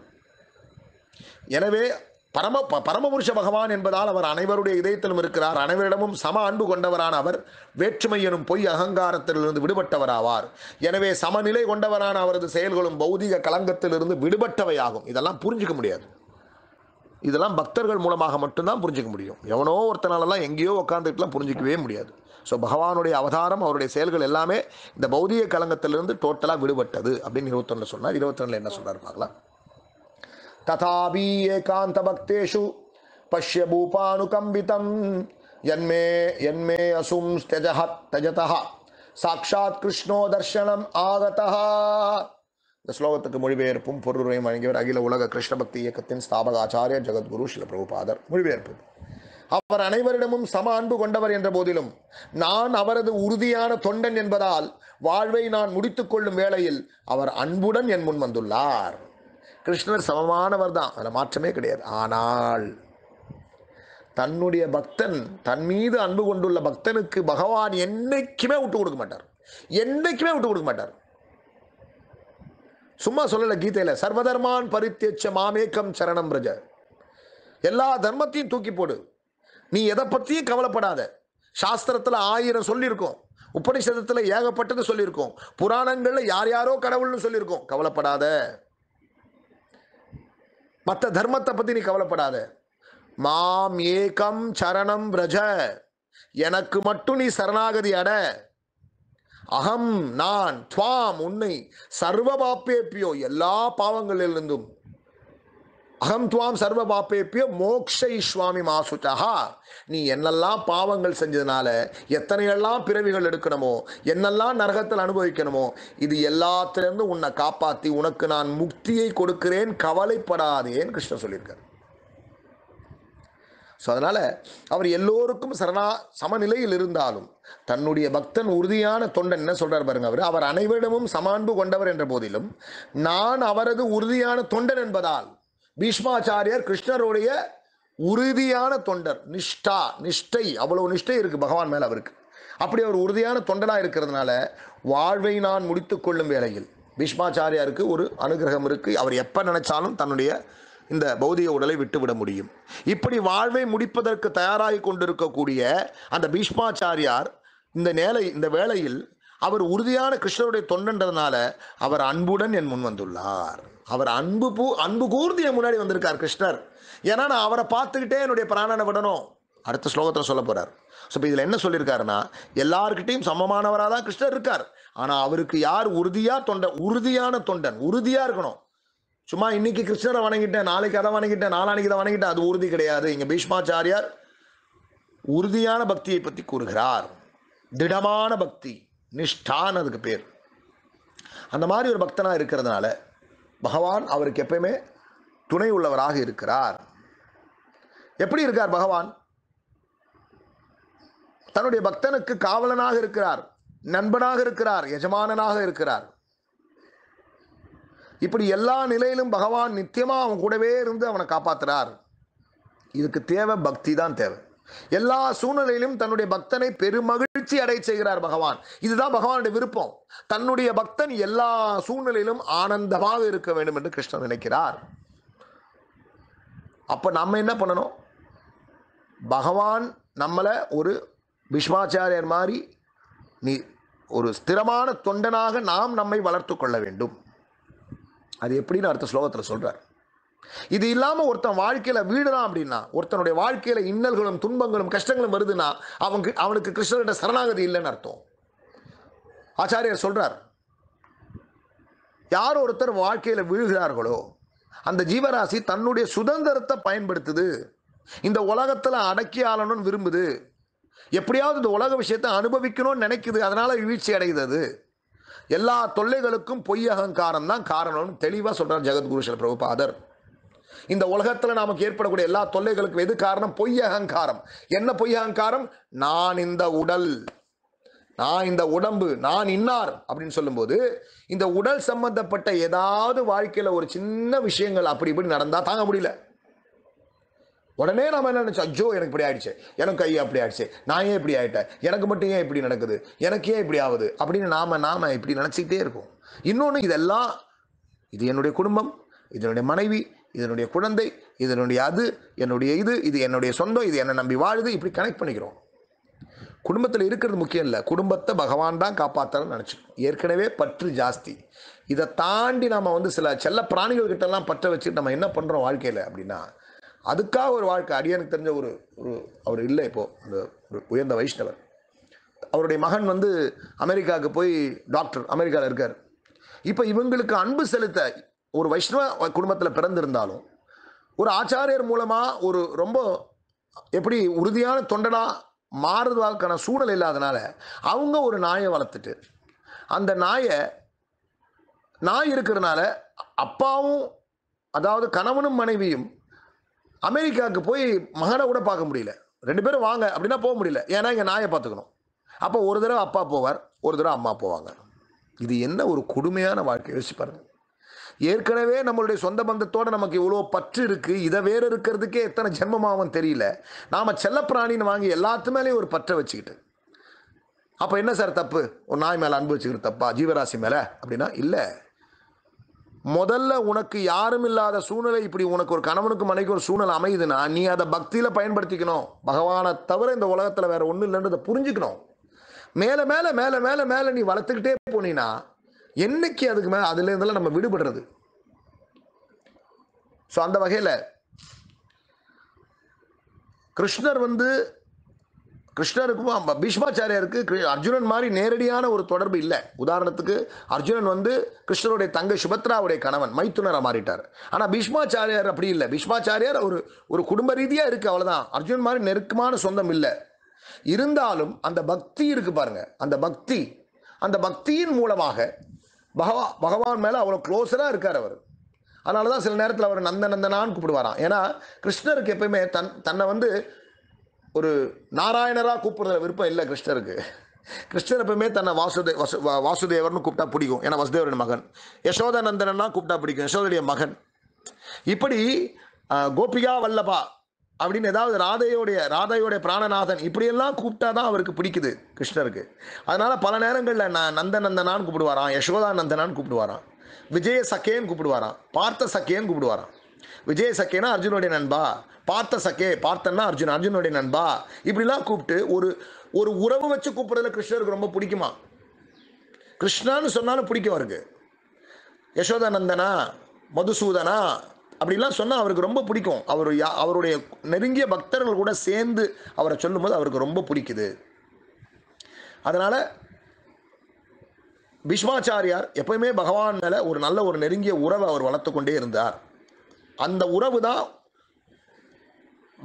எனவே பரம பரமபுருஷ பகவான் என்பதால் அவர் அனைவருடைய இதயத்திலும் இருக்கிறார் அனைவரிடமும் சம அன்பு கொண்டவரான அவர் வேற்றுமை எனும் பொய் அகங்காரத்திலிருந்து விடுபட்டவராவார் எனவே சமநிலை கொண்டவரான அவரது செயல்களும் பௌதிக கலங்கத்திலிருந்து விடுபட்டவையாகும் இதெல்லாம் புரிஞ்சிக்க முடியாது இதெல்லாம் பக்தர்கள் மூலமாக மட்டும்தான் புரிஞ்சிக்க முடியும் எவனோ ஒருத்தனாலெல்லாம் எங்கேயோ உட்காந்துக்கிட்டுலாம் புரிஞ்சிக்கவே முடியாது ஸோ பகவானுடைய அவதாரம் அவருடைய செயல்கள் எல்லாமே இந்த பௌதிக கலங்கத்திலிருந்து டோட்டலாக விடுபட்டது அப்படின்னு இருபத்தொன்னு சொன்னார் இருபத்தொன்னில் என்ன சொல்கிறார் பார்க்கலாம் ததாபீ ஏகாந்த பக்தேஷு பஷ்ய பூபானுகம்பிதம் என்மே என்மே அசும் ஸ்தஜஹ தஜதஹா சாட்சாத் கிருஷ்ணோ தர்ஷனம் ஆகதா இந்த ஸ்லோகத்துக்கு மொழிபெயர்ப்பும் பொருளுரையும் வழங்கியவர் அகில உலக கிருஷ்ணபக்தி இயக்கத்தின் ஸ்தாபக ஆச்சாரிய ஜெகத்குரு ஸ்ரீல பிரபுபாதர் மொழிபெயர்ப்பு அவர் அனைவரிடமும் சம அன்பு கொண்டவர் என்ற போதிலும் நான் அவரது உறுதியான தொண்டன் என்பதால் வாழ்வை நான் முடித்துக்கொள்ளும் வேளையில் அவர் அன்புடன் என் முன் வந்துள்ளார் கிருஷ்ணர் சமமானவர் தான் அதில் மாற்றமே கிடையாது ஆனால் தன்னுடைய பக்தன் தன் மீது அன்பு கொண்டுள்ள பக்தனுக்கு பகவான் என்றைக்குமே விட்டு கொடுக்க மாட்டார் என்றைக்குமே விட்டு கொடுக்க மாட்டார் சும்மா சொல்லலை கீதையில் சர்வதர்மான் பரித்தேச்ச மாமேக்கம் சரணம் பிரஜ எல்லா தர்மத்தையும் தூக்கி போடு நீ எதை பற்றியும் கவலைப்படாத சாஸ்திரத்தில் ஆயிரம் சொல்லியிருக்கோம் உபனிஷதத்தில் ஏகப்பட்டது சொல்லியிருக்கோம் புராணங்களில் யார் யாரோ கடவுள்னு சொல்லியிருக்கோம் கவலைப்படாத மற்ற தர்மத்தை பற்றி நீ கவலைப்படாத மாம் ஏகம் சரணம் பிரஜ எனக்கு மட்டும் நீ சரணாகதி அட அகம் நான் துவாம் உன்னை சர்வ பாப்பேப்பியோ எல்லா பாவங்களிலிருந்தும் அகம் துவாம் சர்வ பாப்பேப்பிய மோக்ஷை சுவாமி மாசுச்சகா நீ என்னெல்லாம் பாவங்கள் செஞ்சதுனால எத்தனையெல்லாம் பிறவிகள் எடுக்கணுமோ என்னெல்லாம் நரகத்தில் அனுபவிக்கணுமோ இது எல்லாத்திலேருந்து உன்னை காப்பாற்றி உனக்கு நான் முக்தியை கொடுக்கிறேன் கவலைப்படாதேன்னு கிருஷ்ணர் சொல்லியிருக்கார் ஸோ அதனால் அவர் எல்லோருக்கும் சரணா சமநிலையில் இருந்தாலும் தன்னுடைய பக்தன் உறுதியான தொண்டன் என்ன சொல்கிறார் பாருங்க அவர் அவர் அனைவரிடமும் சமான்பு கொண்டவர் என்ற போதிலும் நான் அவரது உறுதியான தொண்டன் என்பதால் பீஷ்மாச்சாரியர் கிருஷ்ணருடைய உறுதியான தொண்டர் நிஷ்டா நிஷ்டை அவ்வளவு நிஷ்டை இருக்கு பகவான் மேல அவருக்கு அப்படி அவர் உறுதியான தொண்டனா இருக்கிறதுனால வாழ்வை நான் முடித்து கொள்ளும் வேளையில் பீஷ்மாச்சாரியாருக்கு ஒரு அனுகிரகம் இருக்கு அவர் எப்ப நினைச்சாலும் தன்னுடைய இந்த பௌதிக உடலை விட்டுவிட முடியும் இப்படி வாழ்வை முடிப்பதற்கு தயாராகி கொண்டிருக்கக்கூடிய அந்த பீஷ்மாச்சாரியார் இந்த நேலை இந்த வேளையில் அவர் உறுதியான கிருஷ்ணருடைய தொண்டன்றதுனால அவர் அன்புடன் என் முன் வந்துள்ளார் அவர் அன்பு பூ அன்பு கூர்ந்து என் முன்னாடி வந்திருக்கார் கிருஷ்ணர் ஏன்னா நான் அவரை பார்த்துக்கிட்டே என்னுடைய பிராணனை விடணும் அடுத்த ஸ்லோகத்தில் சொல்ல போகிறார் ஸோ இப்போ இதில் என்ன சொல்லியிருக்காருன்னா எல்லாருக்கிட்டையும் சமமானவராக தான் கிருஷ்ணர் இருக்கார் ஆனால் அவருக்கு யார் உறுதியாக தொண்டன் உறுதியான தொண்டன் உறுதியாக இருக்கணும் சும்மா இன்னைக்கு கிருஷ்ணரை வணங்கிட்டேன் நாளைக்கு அதை வணங்கிட்டேன் நாளானிக்கு அதை வணங்கிட்டேன் அது உறுதி கிடையாது இங்கே பீஷ்மாச்சாரியார் உறுதியான பக்தியை பற்றி கூறுகிறார் திடமான பக்தி நிஷ்டான் அதுக்கு பேர் அந்த மாதிரி ஒரு பக்தனாக இருக்கிறதுனால பகவான் அவருக்கு எப்பயுமே துணை உள்ளவராக இருக்கிறார் எப்படி இருக்கார் பகவான் தன்னுடைய பக்தனுக்கு காவலனாக இருக்கிறார் நண்பனாக இருக்கிறார் எஜமானனாக இருக்கிறார் இப்படி எல்லா நிலையிலும் பகவான் நித்தியமாக அவன் கூடவே இருந்து அவனை காப்பாற்றுறார் இதுக்கு தேவை பக்தி தான் தேவை எல்லா சூழ்நிலையிலும் தன்னுடைய பக்தனை பெருமகிழ்ச்சி அடை செய்கிறார் பகவான் இதுதான் பகவானுடைய விருப்பம் தன்னுடைய பக்தன் எல்லா சூழ்நிலையிலும் ஆனந்தமாக இருக்க வேண்டும் என்று கிருஷ்ணன் நினைக்கிறார் அப்ப நம்ம என்ன பண்ணணும் பகவான் நம்மளை ஒரு பீஷ்மாச்சாரியர் மாதிரி நீ ஒரு ஸ்திரமான தொண்டனாக நாம் நம்மை வளர்த்து கொள்ள வேண்டும் அது எப்படின்னு அடுத்த ஸ்லோகத்தில் சொல்றார் இது இல்லாமல் ஒருத்தன் வாழ்க்கையில் வீடுறான் அப்படின்னா ஒருத்தனுடைய வாழ்க்கையில் இன்னல்களும் துன்பங்களும் கஷ்டங்களும் வருதுன்னா அவங்க அவனுக்கு கிருஷ்ணர்கிட்ட சரணாகதி இல்லைன்னு அர்த்தம் ஆச்சாரியர் சொல்கிறார் யார் ஒருத்தர் வாழ்க்கையில் வீழ்கிறார்களோ அந்த ஜீவராசி தன்னுடைய சுதந்திரத்தை பயன்படுத்துது இந்த உலகத்தில் அடக்கி ஆளணும்னு விரும்புது எப்படியாவது இந்த உலக விஷயத்தை அனுபவிக்கணும்னு நினைக்குது அதனால் வீழ்ச்சி அடைகிறது எல்லா தொல்லைகளுக்கும் பொய் அகங்காரம் தான் காரணம்னு தெளிவாக சொல்கிறார் ஜெகத்குரு சில பாதர் இந்த உலகத்தில் நமக்கு ஏற்படக்கூடிய எல்லா தொல்லைகளுக்கும் எது காரணம் பொய் அகங்காரம் என்ன பொய் அகங்காரம் நான் இந்த உடல் நான் இந்த உடம்பு நான் இன்னார் அப்படின்னு சொல்லும்போது இந்த உடல் சம்பந்தப்பட்ட ஏதாவது வாழ்க்கையில் ஒரு சின்ன விஷயங்கள் அப்படி இப்படி நடந்தால் தாங்க முடியல உடனே நம்ம என்ன நினச்சோம் அஜோ எனக்கு இப்படி ஆயிடுச்சு எனக்கு கையை அப்படி ஆயிடுச்சு நான் ஏன் இப்படி ஆயிட்டேன் எனக்கு மட்டும் ஏன் இப்படி நடக்குது எனக்கு ஏன் இப்படி ஆகுது அப்படின்னு நாம நாம இப்படி நினச்சிக்கிட்டே இருக்கோம் இன்னொன்று இதெல்லாம் இது என்னுடைய குடும்பம் இதனுடைய மனைவி இதனுடைய குழந்தை இதனுடைய அது என்னுடைய இது இது என்னுடைய சொந்தம் இது என்னை நம்பி வாழுது இப்படி கனெக்ட் பண்ணிக்கிறோம் குடும்பத்தில் இருக்கிறது முக்கியம் இல்லை குடும்பத்தை பகவான் தான் காப்பாற்றுறன்னு நினச்சிக்கணும் ஏற்கனவே பற்று ஜாஸ்தி இதை தாண்டி நம்ம வந்து சில செல்ல பிராணிகள்கிட்டலாம் பற்ற வச்சுட்டு நம்ம என்ன பண்ணுறோம் வாழ்க்கையில் அப்படின்னா அதுக்காக ஒரு வாழ்க்கை அடியனுக்கு தெரிஞ்ச ஒரு ஒரு அவர் இல்லை இப்போது அந்த ஒரு உயர்ந்த வைஷ்ணவர் அவருடைய மகன் வந்து அமெரிக்காவுக்கு போய் டாக்டர் அமெரிக்காவில் இருக்கார் இப்போ இவங்களுக்கு அன்பு செலுத்த ஒரு வைஷ்ணவ குடும்பத்தில் பிறந்திருந்தாலும் ஒரு ஆச்சாரியர் மூலமாக ஒரு ரொம்ப எப்படி உறுதியான தொண்டனாக மாறுதுவாக்கான சூழல் இல்லாதனால அவங்க ஒரு நாயை வளர்த்துட்டு அந்த நாயை நாய் இருக்கிறதுனால அப்பாவும் அதாவது கணவனும் மனைவியும் அமெரிக்காவுக்கு போய் மகனை கூட பார்க்க முடியல ரெண்டு பேரும் வாங்க அப்படின்னா போக முடியல ஏன்னா இங்கே நாயை பார்த்துக்கணும் அப்போ ஒரு தடவை அப்பா போவார் ஒரு தடவை அம்மா போவாங்க இது என்ன ஒரு கொடுமையான வாழ்க்கை யோசிப்பாருங்க ஏற்கனவே நம்மளுடைய சொந்த பந்தத்தோடு நமக்கு இவ்வளோ பற்று இருக்குது இதை வேறு இருக்கிறதுக்கே எத்தனை ஜென்மமாகவும் தெரியல நாம் செல்லப்பிராணின்னு வாங்கி எல்லாத்துமேலேயும் ஒரு பற்றை வச்சுக்கிட்டு அப்போ என்ன சார் தப்பு ஒரு நாய் மேலே அன்பு வச்சுக்கிறது தப்பா ஜீவராசி மேலே அப்படின்னா இல்லை முதல்ல உனக்கு யாரும் இல்லாத சூழ்நிலை இப்படி உனக்கு ஒரு கணவனுக்கு மனைக்கு ஒரு சூழ்நிலை அமையுதுன்னா நீ அதை பக்தியில் பயன்படுத்திக்கணும் பகவானை தவிர இந்த உலகத்தில் வேறு ஒன்றும் இல்லைன்றதை புரிஞ்சுக்கணும் மேலே மேலே மேலே மேலே மேலே நீ வளர்த்துக்கிட்டே போனீன்னா என்னைக்கு அதுக்கு மேலே அதுலேருந்தெல்லாம் நம்ம விடுபடுறது ஸோ அந்த வகையில் கிருஷ்ணர் வந்து கிருஷ்ணருக்கும் பீஷ்மாச்சாரியருக்கு அர்ஜுனன் மாதிரி நேரடியான ஒரு தொடர்பு இல்லை உதாரணத்துக்கு அர்ஜுனன் வந்து கிருஷ்ணருடைய தங்க சுபத்ராவுடைய கணவன் மைத்துனராக மாறிட்டார் ஆனால் பீஷ்மாச்சாரியார் அப்படி இல்லை பீஷ்மாச்சாரியார் ஒரு ஒரு குடும்ப ரீதியாக இருக்குது அவ்வளோதான் அர்ஜுனன் மாதிரி நெருக்கமான சொந்தம் இல்லை இருந்தாலும் அந்த பக்தி இருக்கு பாருங்க அந்த பக்தி அந்த பக்தியின் மூலமாக பகவா பகவான் மேலே அவ்வளோ க்ளோஸராக இருக்கார் அவர் அதனால தான் சில நேரத்தில் அவர் நந்த நந்தனான்னு கூப்பிடுவாராம் ஏன்னா கிருஷ்ணருக்கு எப்பயுமே தன் தன்னை வந்து ஒரு நாராயணராக கூப்பிடுறதுல விருப்பம் இல்லை கிருஷ்ணருக்கு கிருஷ்ணர் எப்பவுமே தன்னை வாசுதே வசு வாசுதேவர்னு கூப்பிட்டா பிடிக்கும் ஏன்னா வசுதேவரின் மகன் யசோதா நந்தனன்னா கூப்பிட்டா பிடிக்கும் யசோதனுடைய மகன் இப்படி கோபிகா வல்லபா அப்படின்னு ஏதாவது ராதையோடைய ராதையோடைய பிராணநாதன் இப்படியெல்லாம் கூப்பிட்டா தான் அவருக்கு பிடிக்குது கிருஷ்ணருக்கு அதனால் பல நேரங்களில் நான் நந்தநந்தனான்னு கூப்பிடுவாராம் யசோதா நந்தனான்னு கூப்பிடுவாராம் விஜய சக்கேன்னு கூப்பிடுவாராம் பார்த்த சக்கேன்னு கூப்பிடுவாராம் விஜய சக்கேனா அர்ஜுனுடைய நண்பா பார்த்த சக்கே பார்த்தன்னா அர்ஜுன் அர்ஜுனுடைய நண்பா இப்படிலாம் கூப்பிட்டு ஒரு ஒரு உறவு வச்சு கூப்பிடுறதுல கிருஷ்ணருக்கு ரொம்ப பிடிக்குமா கிருஷ்ணான்னு சொன்னாலும் பிடிக்கும் அவருக்கு யசோதா நந்தனா மதுசூதனா அப்படிலாம் சொன்னால் அவருக்கு ரொம்ப பிடிக்கும் அவர் அவருடைய நெருங்கிய பக்தர்கள் கூட சேர்ந்து அவரை சொல்லும்போது அவருக்கு ரொம்ப பிடிக்குது அதனால் பீஷ்மாச்சாரியார் எப்பயுமே பகவான் மேலே ஒரு நல்ல ஒரு நெருங்கிய உறவை அவர் வளர்த்து கொண்டே இருந்தார் அந்த உறவு தான்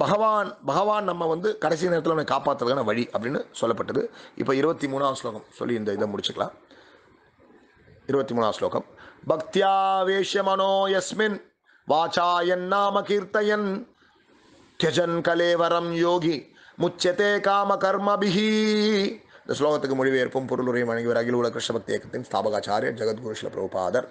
பகவான் பகவான் நம்ம வந்து கடைசி நேரத்தில் நம்ம காப்பாற்றுறதுக்கான வழி அப்படின்னு சொல்லப்பட்டது இப்போ இருபத்தி மூணாம் ஸ்லோகம் சொல்லி இந்த இதை முடிச்சுக்கலாம் இருபத்தி மூணாம் ஸ்லோகம் பக்தியாவேஷமனோ யஸ்மின் வாசாயன் நாம கீர்த்தயன் தியஜன் கலேவரம் யோகி முச்சதே காம கர்மபிஹி இந்த ஸ்லோகத்துக்கு மொழிபெயர்ப்பும் பொருளுரையும் வழங்கியவர் அகில உலக கிருஷ்ணபக்தி இயக்கத்தின் ஸ்தாபகாச்சாரியர் ஜெகத்குரு பிரபுபாதர்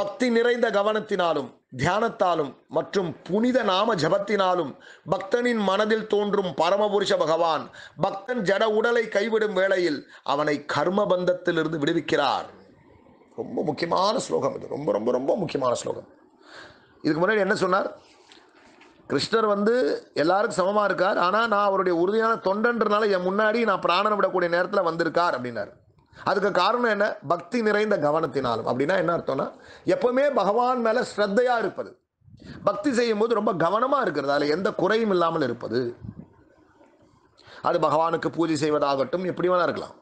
பக்தி நிறைந்த கவனத்தினாலும் தியானத்தாலும் மற்றும் புனித நாம ஜபத்தினாலும் பக்தனின் மனதில் தோன்றும் பரமபுருஷ பகவான் பக்தன் ஜட உடலை கைவிடும் வேளையில் அவனை கர்ம பந்தத்திலிருந்து விடுவிக்கிறார் ரொம்ப முக்கியமான ஸ்லோகம் இது ரொம்ப ரொம்ப ரொம்ப முக்கியமான ஸ்லோகம் இதுக்கு முன்னாடி என்ன சொன்னார் கிருஷ்ணர் வந்து எல்லாருக்கும் சமமாக இருக்கார் ஆனால் நான் அவருடைய உறுதியான தொண்டன்றனால என் முன்னாடி நான் பிராணனை விடக்கூடிய நேரத்தில் வந்திருக்கார் அப்படின்னார் அதுக்கு காரணம் என்ன பக்தி நிறைந்த கவனத்தினாலும் அப்படின்னா என்ன அர்த்தம்னா எப்பவுமே பகவான் மேலே ஸ்ரத்தையாக இருப்பது பக்தி செய்யும் போது ரொம்ப கவனமாக இருக்கிறது அதில் எந்த குறையும் இல்லாமல் இருப்பது அது பகவானுக்கு பூஜை செய்வதாகட்டும் எப்படி வேணா இருக்கலாம்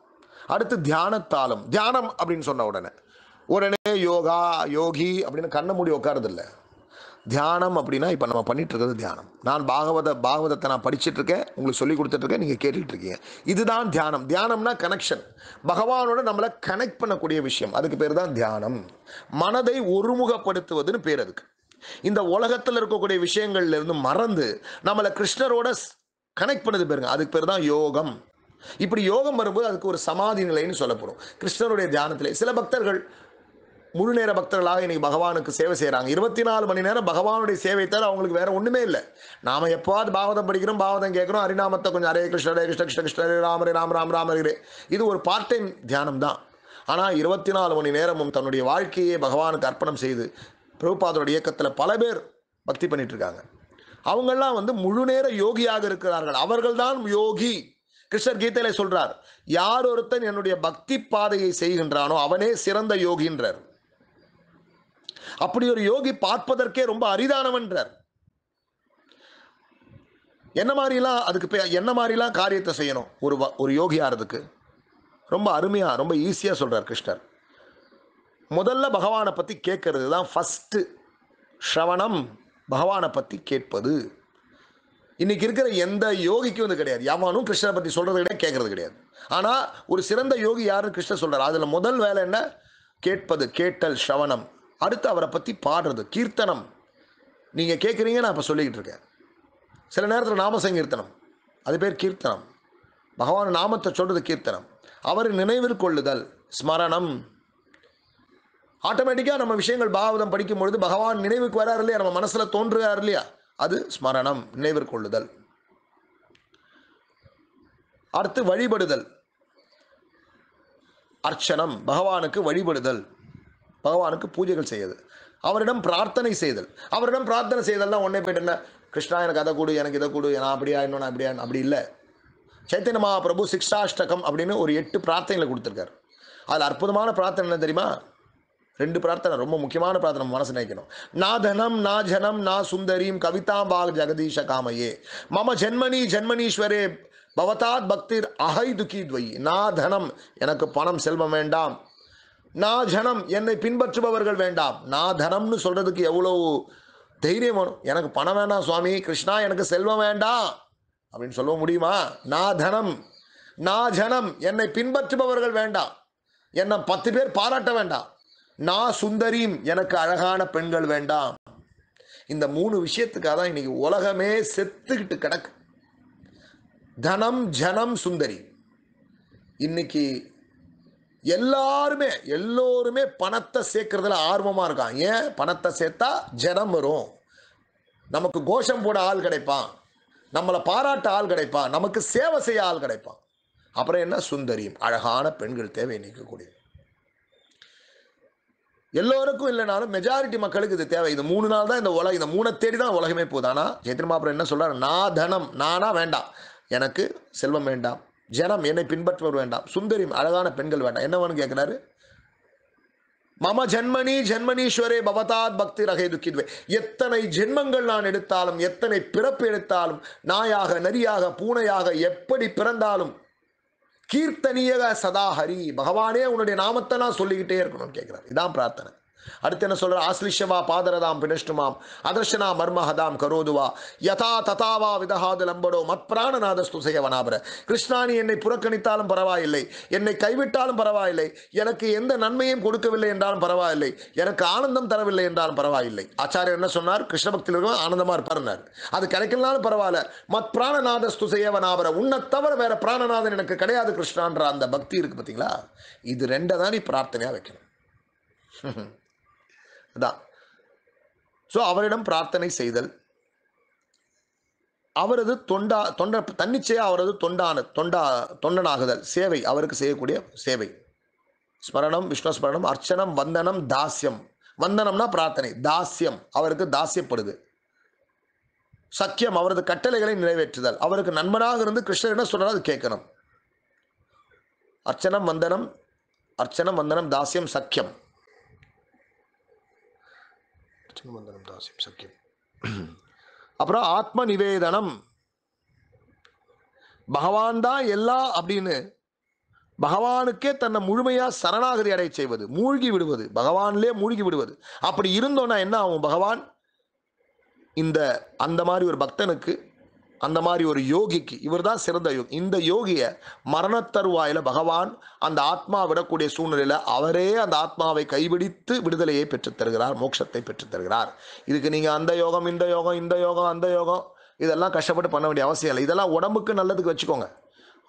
அடுத்து தியானத்தாலும் தியானம் அப்படின்னு சொன்ன உடனே உடனே யோகா யோகி அப்படின்னு கண்ணை மூடி உட்காரதில்ல தியானம் அப்படின்னா இப்போ நம்ம பண்ணிட்டு இருக்கிறது தியானம் நான் பாகவத பாகவதத்தை நான் படிச்சுட்டு இருக்கேன் உங்களுக்கு சொல்லி கொடுத்துட்ருக்கேன் நீங்கள் கேட்டுட்டு இருக்கீங்க இதுதான் தியானம் தியானம்னா கனெக்ஷன் பகவானோட நம்மளை கனெக்ட் பண்ணக்கூடிய விஷயம் அதுக்கு பேர் தான் தியானம் மனதை ஒருமுகப்படுத்துவதுன்னு பேர் அதுக்கு இந்த உலகத்தில் இருக்கக்கூடிய விஷயங்கள்ல இருந்து மறந்து நம்மளை கிருஷ்ணரோட கனெக்ட் பண்ணது பேருங்க அதுக்கு பேர் தான் யோகம் இப்படி யோகம் வரும்போது அதுக்கு ஒரு சமாதி நிலைன்னு சொல்லப்படும் கிருஷ்ணருடைய தியானத்திலே சில பக்தர்கள் முழு நேர பக்தர்களாக இன்னைக்கு பகவானுக்கு சேவை செய்கிறாங்க இருபத்தி நாலு மணி நேரம் பகவானுடைய சேவை தர அவங்களுக்கு வேற ஒன்றுமே இல்லை நாம் எப்போவாது பாவதம் படிக்கிறோம் பாவதம் கேட்குறோம் அரிநாமத்தை கொஞ்சம் அரே கிருஷ்ண ஹரே கிருஷ்ண கிருஷ்ண கிருஷ்ண ராம ராம ராம ராம இது ஒரு பார்ட் டைம் தியானம் தான் ஆனால் இருபத்தி நாலு மணி நேரமும் தன்னுடைய வாழ்க்கையை பகவானுக்கு அர்ப்பணம் செய்து பிரபுபாதோட இயக்கத்தில் பல பேர் பக்தி பண்ணிட்டு இருக்காங்க அவங்கெல்லாம் வந்து முழு நேர யோகியாக இருக்கிறார்கள் அவர்கள் தான் யோகி கிருஷ்ணர் கீதையில சொல்றார் யார் ஒருத்தன் என்னுடைய பக்தி பாதையை செய்கின்றானோ அவனே சிறந்த யோகின்றார் அப்படி ஒரு யோகி பார்ப்பதற்கே ரொம்ப அரிதானவன்றார் என்ன மாதிரிலாம் அதுக்கு என்ன மாதிரிலாம் காரியத்தை செய்யணும் ஒரு ஒரு யோகி ஆகிறதுக்கு ரொம்ப அருமையாக ரொம்ப ஈஸியாக சொல்கிறார் கிருஷ்ணர் முதல்ல பகவானை பற்றி கேட்கறது தான் ஃபஸ்ட்டு ஸ்ரவணம் பகவானை பற்றி கேட்பது இன்றைக்கி இருக்கிற எந்த யோகிக்கும் வந்து கிடையாது எவனும் கிருஷ்ணரை பற்றி சொல்கிறது கிடையாது கேட்கறது கிடையாது ஆனால் ஒரு சிறந்த யோகி யாருன்னு கிருஷ்ணர் சொல்கிறார் அதில் முதல் வேலை என்ன கேட்பது கேட்டல் ஸ்ரவணம் அடுத்து அவரை பற்றி பாடுறது கீர்த்தனம் நீங்கள் கேட்குறீங்க நான் இப்போ சொல்லிக்கிட்டு இருக்கேன் சில நேரத்தில் நாம சங்கீர்த்தனம் அது பேர் கீர்த்தனம் பகவான் நாமத்தை சொல்கிறது கீர்த்தனம் அவர் நினைவில் கொள்ளுதல் ஸ்மரணம் ஆட்டோமேட்டிக்காக நம்ம விஷயங்கள் பாகவதம் படிக்கும் பொழுது பகவான் நினைவுக்கு வராரு இல்லையா நம்ம மனசில் தோன்றுகிறார் இல்லையா அது ஸ்மரணம் நினைவில் கொள்ளுதல் அடுத்து வழிபடுதல் அர்ச்சனம் பகவானுக்கு வழிபடுதல் பகவானுக்கு பூஜைகள் செய்யுது அவரிடம் பிரார்த்தனை செய்தல் அவரிடம் பிரார்த்தனை செய்தல்லாம் ஒன்னே போயிட்டு என்ன கிருஷ்ணா எனக்கு அதை கொடு எனக்கு இதை கொடு நான் அப்படியா நான் அப்படியா அப்படி இல்லை சைத்தன்ய மகாபிரபு சிக்ஷாஷ்டகம் அப்படின்னு ஒரு எட்டு பிரார்த்தனைகளை கொடுத்துருக்காரு அதில் அற்புதமான பிரார்த்தனை என்ன தெரியுமா ரெண்டு பிரார்த்தனை ரொம்ப முக்கியமான பிரார்த்தனை மனசு நினைக்கணும் நா தனம் நா ஜனம் நா சுந்தரீம் கவிதா பாக் ஜெகதீஷ காமையே மம ஜென்மனி ஜென்மனீஸ்வரே பவதாத் பக்திர் அஹை துக்கி துவை நா தனம் எனக்கு பணம் செல்வம் வேண்டாம் நான் ஜனம் என்னை பின்பற்றுபவர்கள் வேண்டாம் நான் தனம்னு சொல்கிறதுக்கு எவ்வளவு தைரியம் வேணும் எனக்கு பணம் வேண்டாம் சுவாமி கிருஷ்ணா எனக்கு செல்வம் வேண்டாம் அப்படின்னு சொல்ல முடியுமா நான் தனம் நான் ஜனம் என்னை பின்பற்றுபவர்கள் வேண்டாம் என்னை பத்து பேர் பாராட்ட வேண்டாம் நான் சுந்தரியும் எனக்கு அழகான பெண்கள் வேண்டாம் இந்த மூணு விஷயத்துக்காக தான் இன்னைக்கு உலகமே செத்துக்கிட்டு கிடக்கு தனம் ஜனம் சுந்தரி இன்னைக்கு எல்லாருமே எல்லோருமே பணத்தை சேர்க்கறதுல ஆர்வமாக இருக்கான் ஏன் பணத்தை சேர்த்தா ஜனம் வரும் நமக்கு கோஷம் போட ஆள் கிடைப்பான் நம்மளை பாராட்ட ஆள் கிடைப்பான் நமக்கு சேவை செய்ய ஆள் கிடைப்பான் அப்புறம் என்ன சுந்தரியும் அழகான பெண்கள் தேவை நீக்கக்கூடிய எல்லோருக்கும் இல்லைனாலும் மெஜாரிட்டி மக்களுக்கு இது தேவை இது மூணு நாள் தான் இந்த உலக இந்த மூணை தேடி தான் உலகமே போகுது ஆனால் சைத்திரமாபுரம் என்ன சொல்கிறார் நான் தனம் நானா வேண்டாம் எனக்கு செல்வம் வேண்டாம் ஜனம் என்னை பின்பற்றுவர் வேண்டாம் சுந்தரி அழகான பெண்கள் வேண்டாம் என்னவனு கேட்குறாரு மம ஜென்மனி ஜென்மனீஸ்வரே பவதாத் பக்தி ரகை துக்கிதுவே எத்தனை ஜென்மங்கள் நான் எடுத்தாலும் எத்தனை பிறப்பு எடுத்தாலும் நாயாக நரியாக பூனையாக எப்படி பிறந்தாலும் கீர்த்தனியக சதாஹரி பகவானே உன்னுடைய நாமத்தை நான் சொல்லிக்கிட்டே இருக்கணும்னு கேட்கிறார் இதான் பிரார்த்தனை அடுத்து என்ன சொல்ற ஆஸ்லிஷவா பாதரதாம் பினஷ்டுமாம் அதர்ஷனா மர்மஹதாம் கரோதுவா யதா ததாவா விதஹாது லம்படோ மற்பிராணநாதஸ்து செய்யவனாபர கிருஷ்ணா நீ என்னை புறக்கணித்தாலும் பரவாயில்லை என்னை கைவிட்டாலும் பரவாயில்லை எனக்கு எந்த நன்மையும் கொடுக்கவில்லை என்றாலும் பரவாயில்லை எனக்கு ஆனந்தம் தரவில்லை என்றாலும் பரவாயில்லை ஆச்சாரியர் என்ன சொன்னார் கிருஷ்ண பக்தியில் இருக்கும் ஆனந்தமா இருப்பார் அது கிடைக்கலனாலும் பரவாயில்ல மத் பிராணநாதஸ்து செய்யவனாபர உன்னை தவிர வேற பிராணநாதன் எனக்கு கிடையாது கிருஷ்ணான்ற அந்த பக்தி இருக்கு பார்த்தீங்களா இது ரெண்டை தான் நீ பிரார்த்தனையாக வைக்கணும் *laughs* தான் ஸோ அவரிடம் பிரார்த்தனை செய்தல் அவரது தொண்டா தொண்ட தன்னிச்சையாக அவரது தொண்டான தொண்டா தொண்டனாகுதல் சேவை அவருக்கு செய்யக்கூடிய சேவை ஸ்மரணம் விஷ்ணு ஸ்மரணம் அர்ச்சனம் வந்தனம் தாசியம் வந்தனம்னா பிரார்த்தனை தாசியம் அவருக்கு தாசியப்படுது சக்கியம் அவரது கட்டளைகளை நிறைவேற்றுதல் அவருக்கு நண்பனாக இருந்து கிருஷ்ணர் என்ன சொல்கிறார் அது கேட்கணும் அர்ச்சனம் வந்தனம் அர்ச்சனம் வந்தனம் தாசியம் சக்கியம் ஸ்ரீமந்தனம் தாசியம் சக்கியம் அப்புறம் ஆத்ம நிவேதனம் பகவான் தான் எல்லா அப்படின்னு பகவானுக்கே தன்னை முழுமையா சரணாகதி அடைய செய்வது மூழ்கி விடுவது பகவான்லேயே மூழ்கி விடுவது அப்படி இருந்தோன்னா என்ன ஆகும் பகவான் இந்த அந்த மாதிரி ஒரு பக்தனுக்கு அந்த மாதிரி ஒரு யோகிக்கு இவர் தான் சிறந்த யோகி இந்த யோகியை மரணத்தருவாயில் பகவான் அந்த ஆத்மா விடக்கூடிய சூழ்நிலையில் அவரே அந்த ஆத்மாவை கைவிடித்து விடுதலையை பெற்றுத்தருகிறார் மோட்சத்தை பெற்றுத்தருகிறார் இதுக்கு நீங்கள் அந்த யோகம் இந்த யோகம் இந்த யோகம் அந்த யோகம் இதெல்லாம் கஷ்டப்பட்டு பண்ண வேண்டிய அவசியம் இல்லை இதெல்லாம் உடம்புக்கு நல்லதுக்கு வச்சுக்கோங்க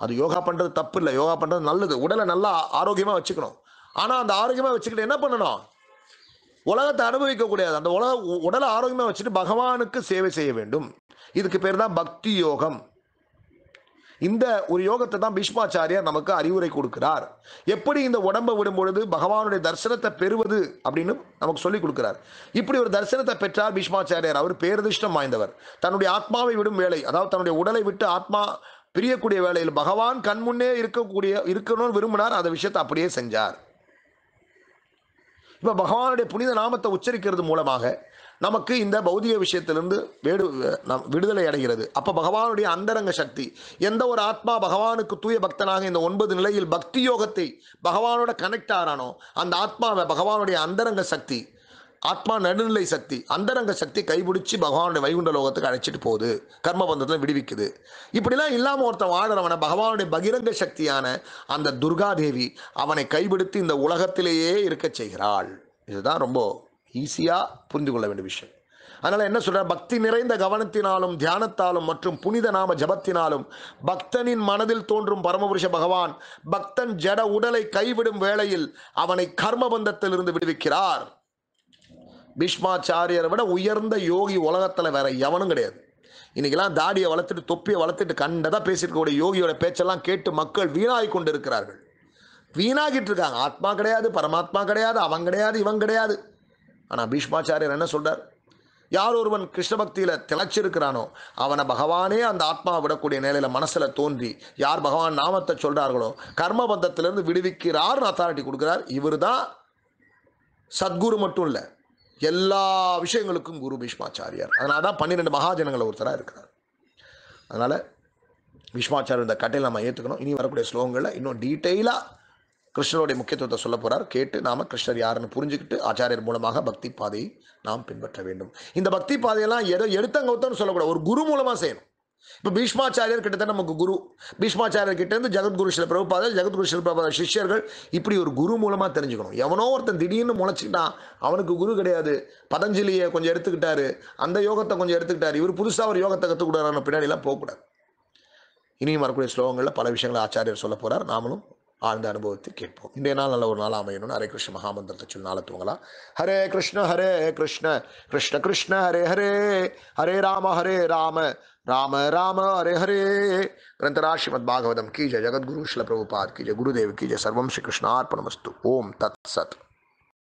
அது யோகா பண்ணுறது தப்பு இல்லை யோகா பண்ணுறது நல்லது உடலை நல்லா ஆரோக்கியமாக வச்சுக்கணும் ஆனால் அந்த ஆரோக்கியமாக வச்சுக்கிட்டு என்ன பண்ணணும் உலகத்தை அனுபவிக்க கூடாது அந்த உலக உடலை ஆரோக்கியமாக வச்சுட்டு பகவானுக்கு சேவை செய்ய வேண்டும் இதுக்கு பேர் தான் பக்தி யோகம் இந்த ஒரு யோகத்தை தான் பீஷ்மாச்சாரியார் நமக்கு அறிவுரை கொடுக்கிறார் எப்படி இந்த உடம்பை விடும் பொழுது பகவானுடைய தரிசனத்தை பெறுவது அப்படின்னு நமக்கு சொல்லிக் கொடுக்கிறார் இப்படி ஒரு தரிசனத்தை பெற்றார் பீஷ்மாச்சாரியார் அவர் பேரதிர்ஷ்டம் வாய்ந்தவர் தன்னுடைய ஆத்மாவை விடும் வேலை அதாவது தன்னுடைய உடலை விட்டு ஆத்மா பிரியக்கூடிய வேலையில் பகவான் கண்முன்னே இருக்கக்கூடிய இருக்கணும்னு விரும்பினார் அந்த விஷயத்தை அப்படியே செஞ்சார் இப்போ பகவானுடைய புனித நாமத்தை உச்சரிக்கிறது மூலமாக நமக்கு இந்த பௌதிக விஷயத்திலிருந்து வேடு விடுதலை அடைகிறது அப்போ பகவானுடைய அந்தரங்க சக்தி எந்த ஒரு ஆத்மா பகவானுக்கு தூய பக்தனாக இந்த ஒன்பது நிலையில் பக்தி யோகத்தை பகவானோட கனெக்ட் ஆறானோ அந்த ஆத்மாவை பகவானுடைய அந்தரங்க சக்தி ஆத்மா நடுநிலை சக்தி அந்தரங்க சக்தி கைபிடிச்சி பகவானுடைய வைகுண்ட லோகத்துக்கு அழைச்சிட்டு போகுது கர்மபந்தத்தில் விடுவிக்குது இப்படிலாம் இல்லாமல் ஒருத்தன் வாழறவனை பகவானுடைய பகிரங்க சக்தியான அந்த துர்காதேவி அவனை கைபிடித்து இந்த உலகத்திலேயே இருக்க செய்கிறாள் இதுதான் ரொம்ப ஈஸியாக புரிந்து கொள்ள வேண்டிய விஷயம் அதனால் என்ன சொல்கிற பக்தி நிறைந்த கவனத்தினாலும் தியானத்தாலும் மற்றும் புனித நாம ஜபத்தினாலும் பக்தனின் மனதில் தோன்றும் பரமபுருஷ பகவான் பக்தன் ஜட உடலை கைவிடும் வேளையில் அவனை கர்மபந்தத்திலிருந்து விடுவிக்கிறார் பீஷ்மாச்சாரியரை விட உயர்ந்த யோகி உலகத்தில் வேற எவனும் கிடையாது இன்னைக்கெல்லாம் தாடியை வளர்த்துட்டு தொப்பியை வளர்த்துட்டு கண்டதாக பேசியிருக்கக்கூடிய யோகியோட பேச்செல்லாம் கேட்டு மக்கள் வீணாகி கொண்டு இருக்கிறார்கள் வீணாகிட்டு இருக்காங்க ஆத்மா கிடையாது பரமாத்மா கிடையாது அவன் கிடையாது இவன் கிடையாது ஆனால் பீஷ்மாச்சாரியர் என்ன சொல்கிறார் யார் ஒருவன் கிருஷ்ண பக்தியில் திளைச்சிருக்கிறானோ அவனை பகவானே அந்த ஆத்மா விடக்கூடிய நிலையில் மனசில் தோன்றி யார் பகவான் நாமத்தை சொல்கிறார்களோ கர்மபந்தத்திலிருந்து விடுவிக்கிறார்னு அத்தாரிட்டி கொடுக்குறார் இவர் தான் சத்குரு மட்டும் இல்லை எல்லா விஷயங்களுக்கும் குரு பீஷ்மாச்சாரியார் அதனால தான் பன்னிரெண்டு மகாஜனங்களை ஒருத்தராக இருக்கிறார் அதனால் பீஷ்மாச்சாரியர் இந்த கட்டையில் நம்ம ஏற்றுக்கணும் இனி வரக்கூடிய ஸ்லோகங்களில் இன்னும் டீட்டெயிலாக கிருஷ்ணனுடைய முக்கியத்துவத்தை சொல்ல போகிறார் கேட்டு நாம் கிருஷ்ணர் யாருன்னு புரிஞ்சுக்கிட்டு ஆச்சாரியர் மூலமாக பக்தி பாதையை நாம் பின்பற்ற வேண்டும் இந்த பக்தி பாதையெல்லாம் எதோ ஒருத்தன்னு சொல்லக்கூடாது ஒரு குரு மூலமாக செய்யணும் இப்போ பீஷ்மாச்சாரியர் கிட்டத்தட்ட நமக்கு குரு பீஷ்மாச்சாரியர் இருந்து ஜெகத்குரு சில பிரபுபாத ஜெகத்குரு சில பிரபாத சிஷ்யர்கள் இப்படி ஒரு குரு மூலமா தெரிஞ்சுக்கணும் எவனோ ஒருத்தன் திடீர்னு முளைச்சிக்கிட்டான் அவனுக்கு குரு கிடையாது பதஞ்சலியை கொஞ்சம் எடுத்துக்கிட்டாரு அந்த யோகத்தை கொஞ்சம் எடுத்துக்கிட்டாரு இவர் புதுசாக ஒரு யோகத்தை பின்னாடி எல்லாம் போகக்கூடாது இனியும் வரக்கூடிய ஸ்லோகங்களில் பல விஷயங்களை ஆச்சாரியர் சொல்ல போறார் நாமளும் ஆழ்ந்த அனுபவத்தை கேட்போம் இன்றைய நாள் நல்ல ஒரு நாள் அமையணும்னு ஹரே கிருஷ்ண மகாமந்திரத்தை சொல்லி நாளை தூங்கலாம் ஹரே கிருஷ்ண ஹரே கிருஷ்ண கிருஷ்ண கிருஷ்ண ஹரே ஹரே ஹரே ராம ஹரே ராம राम राम हरे हरे ग्रंथराज श्रीमद भागवतम की जय जगद गुरु शिल प्रभुपाद की जय गुरुदेव की जय सर्व श्री कृष्णार्पण ओम तत्सत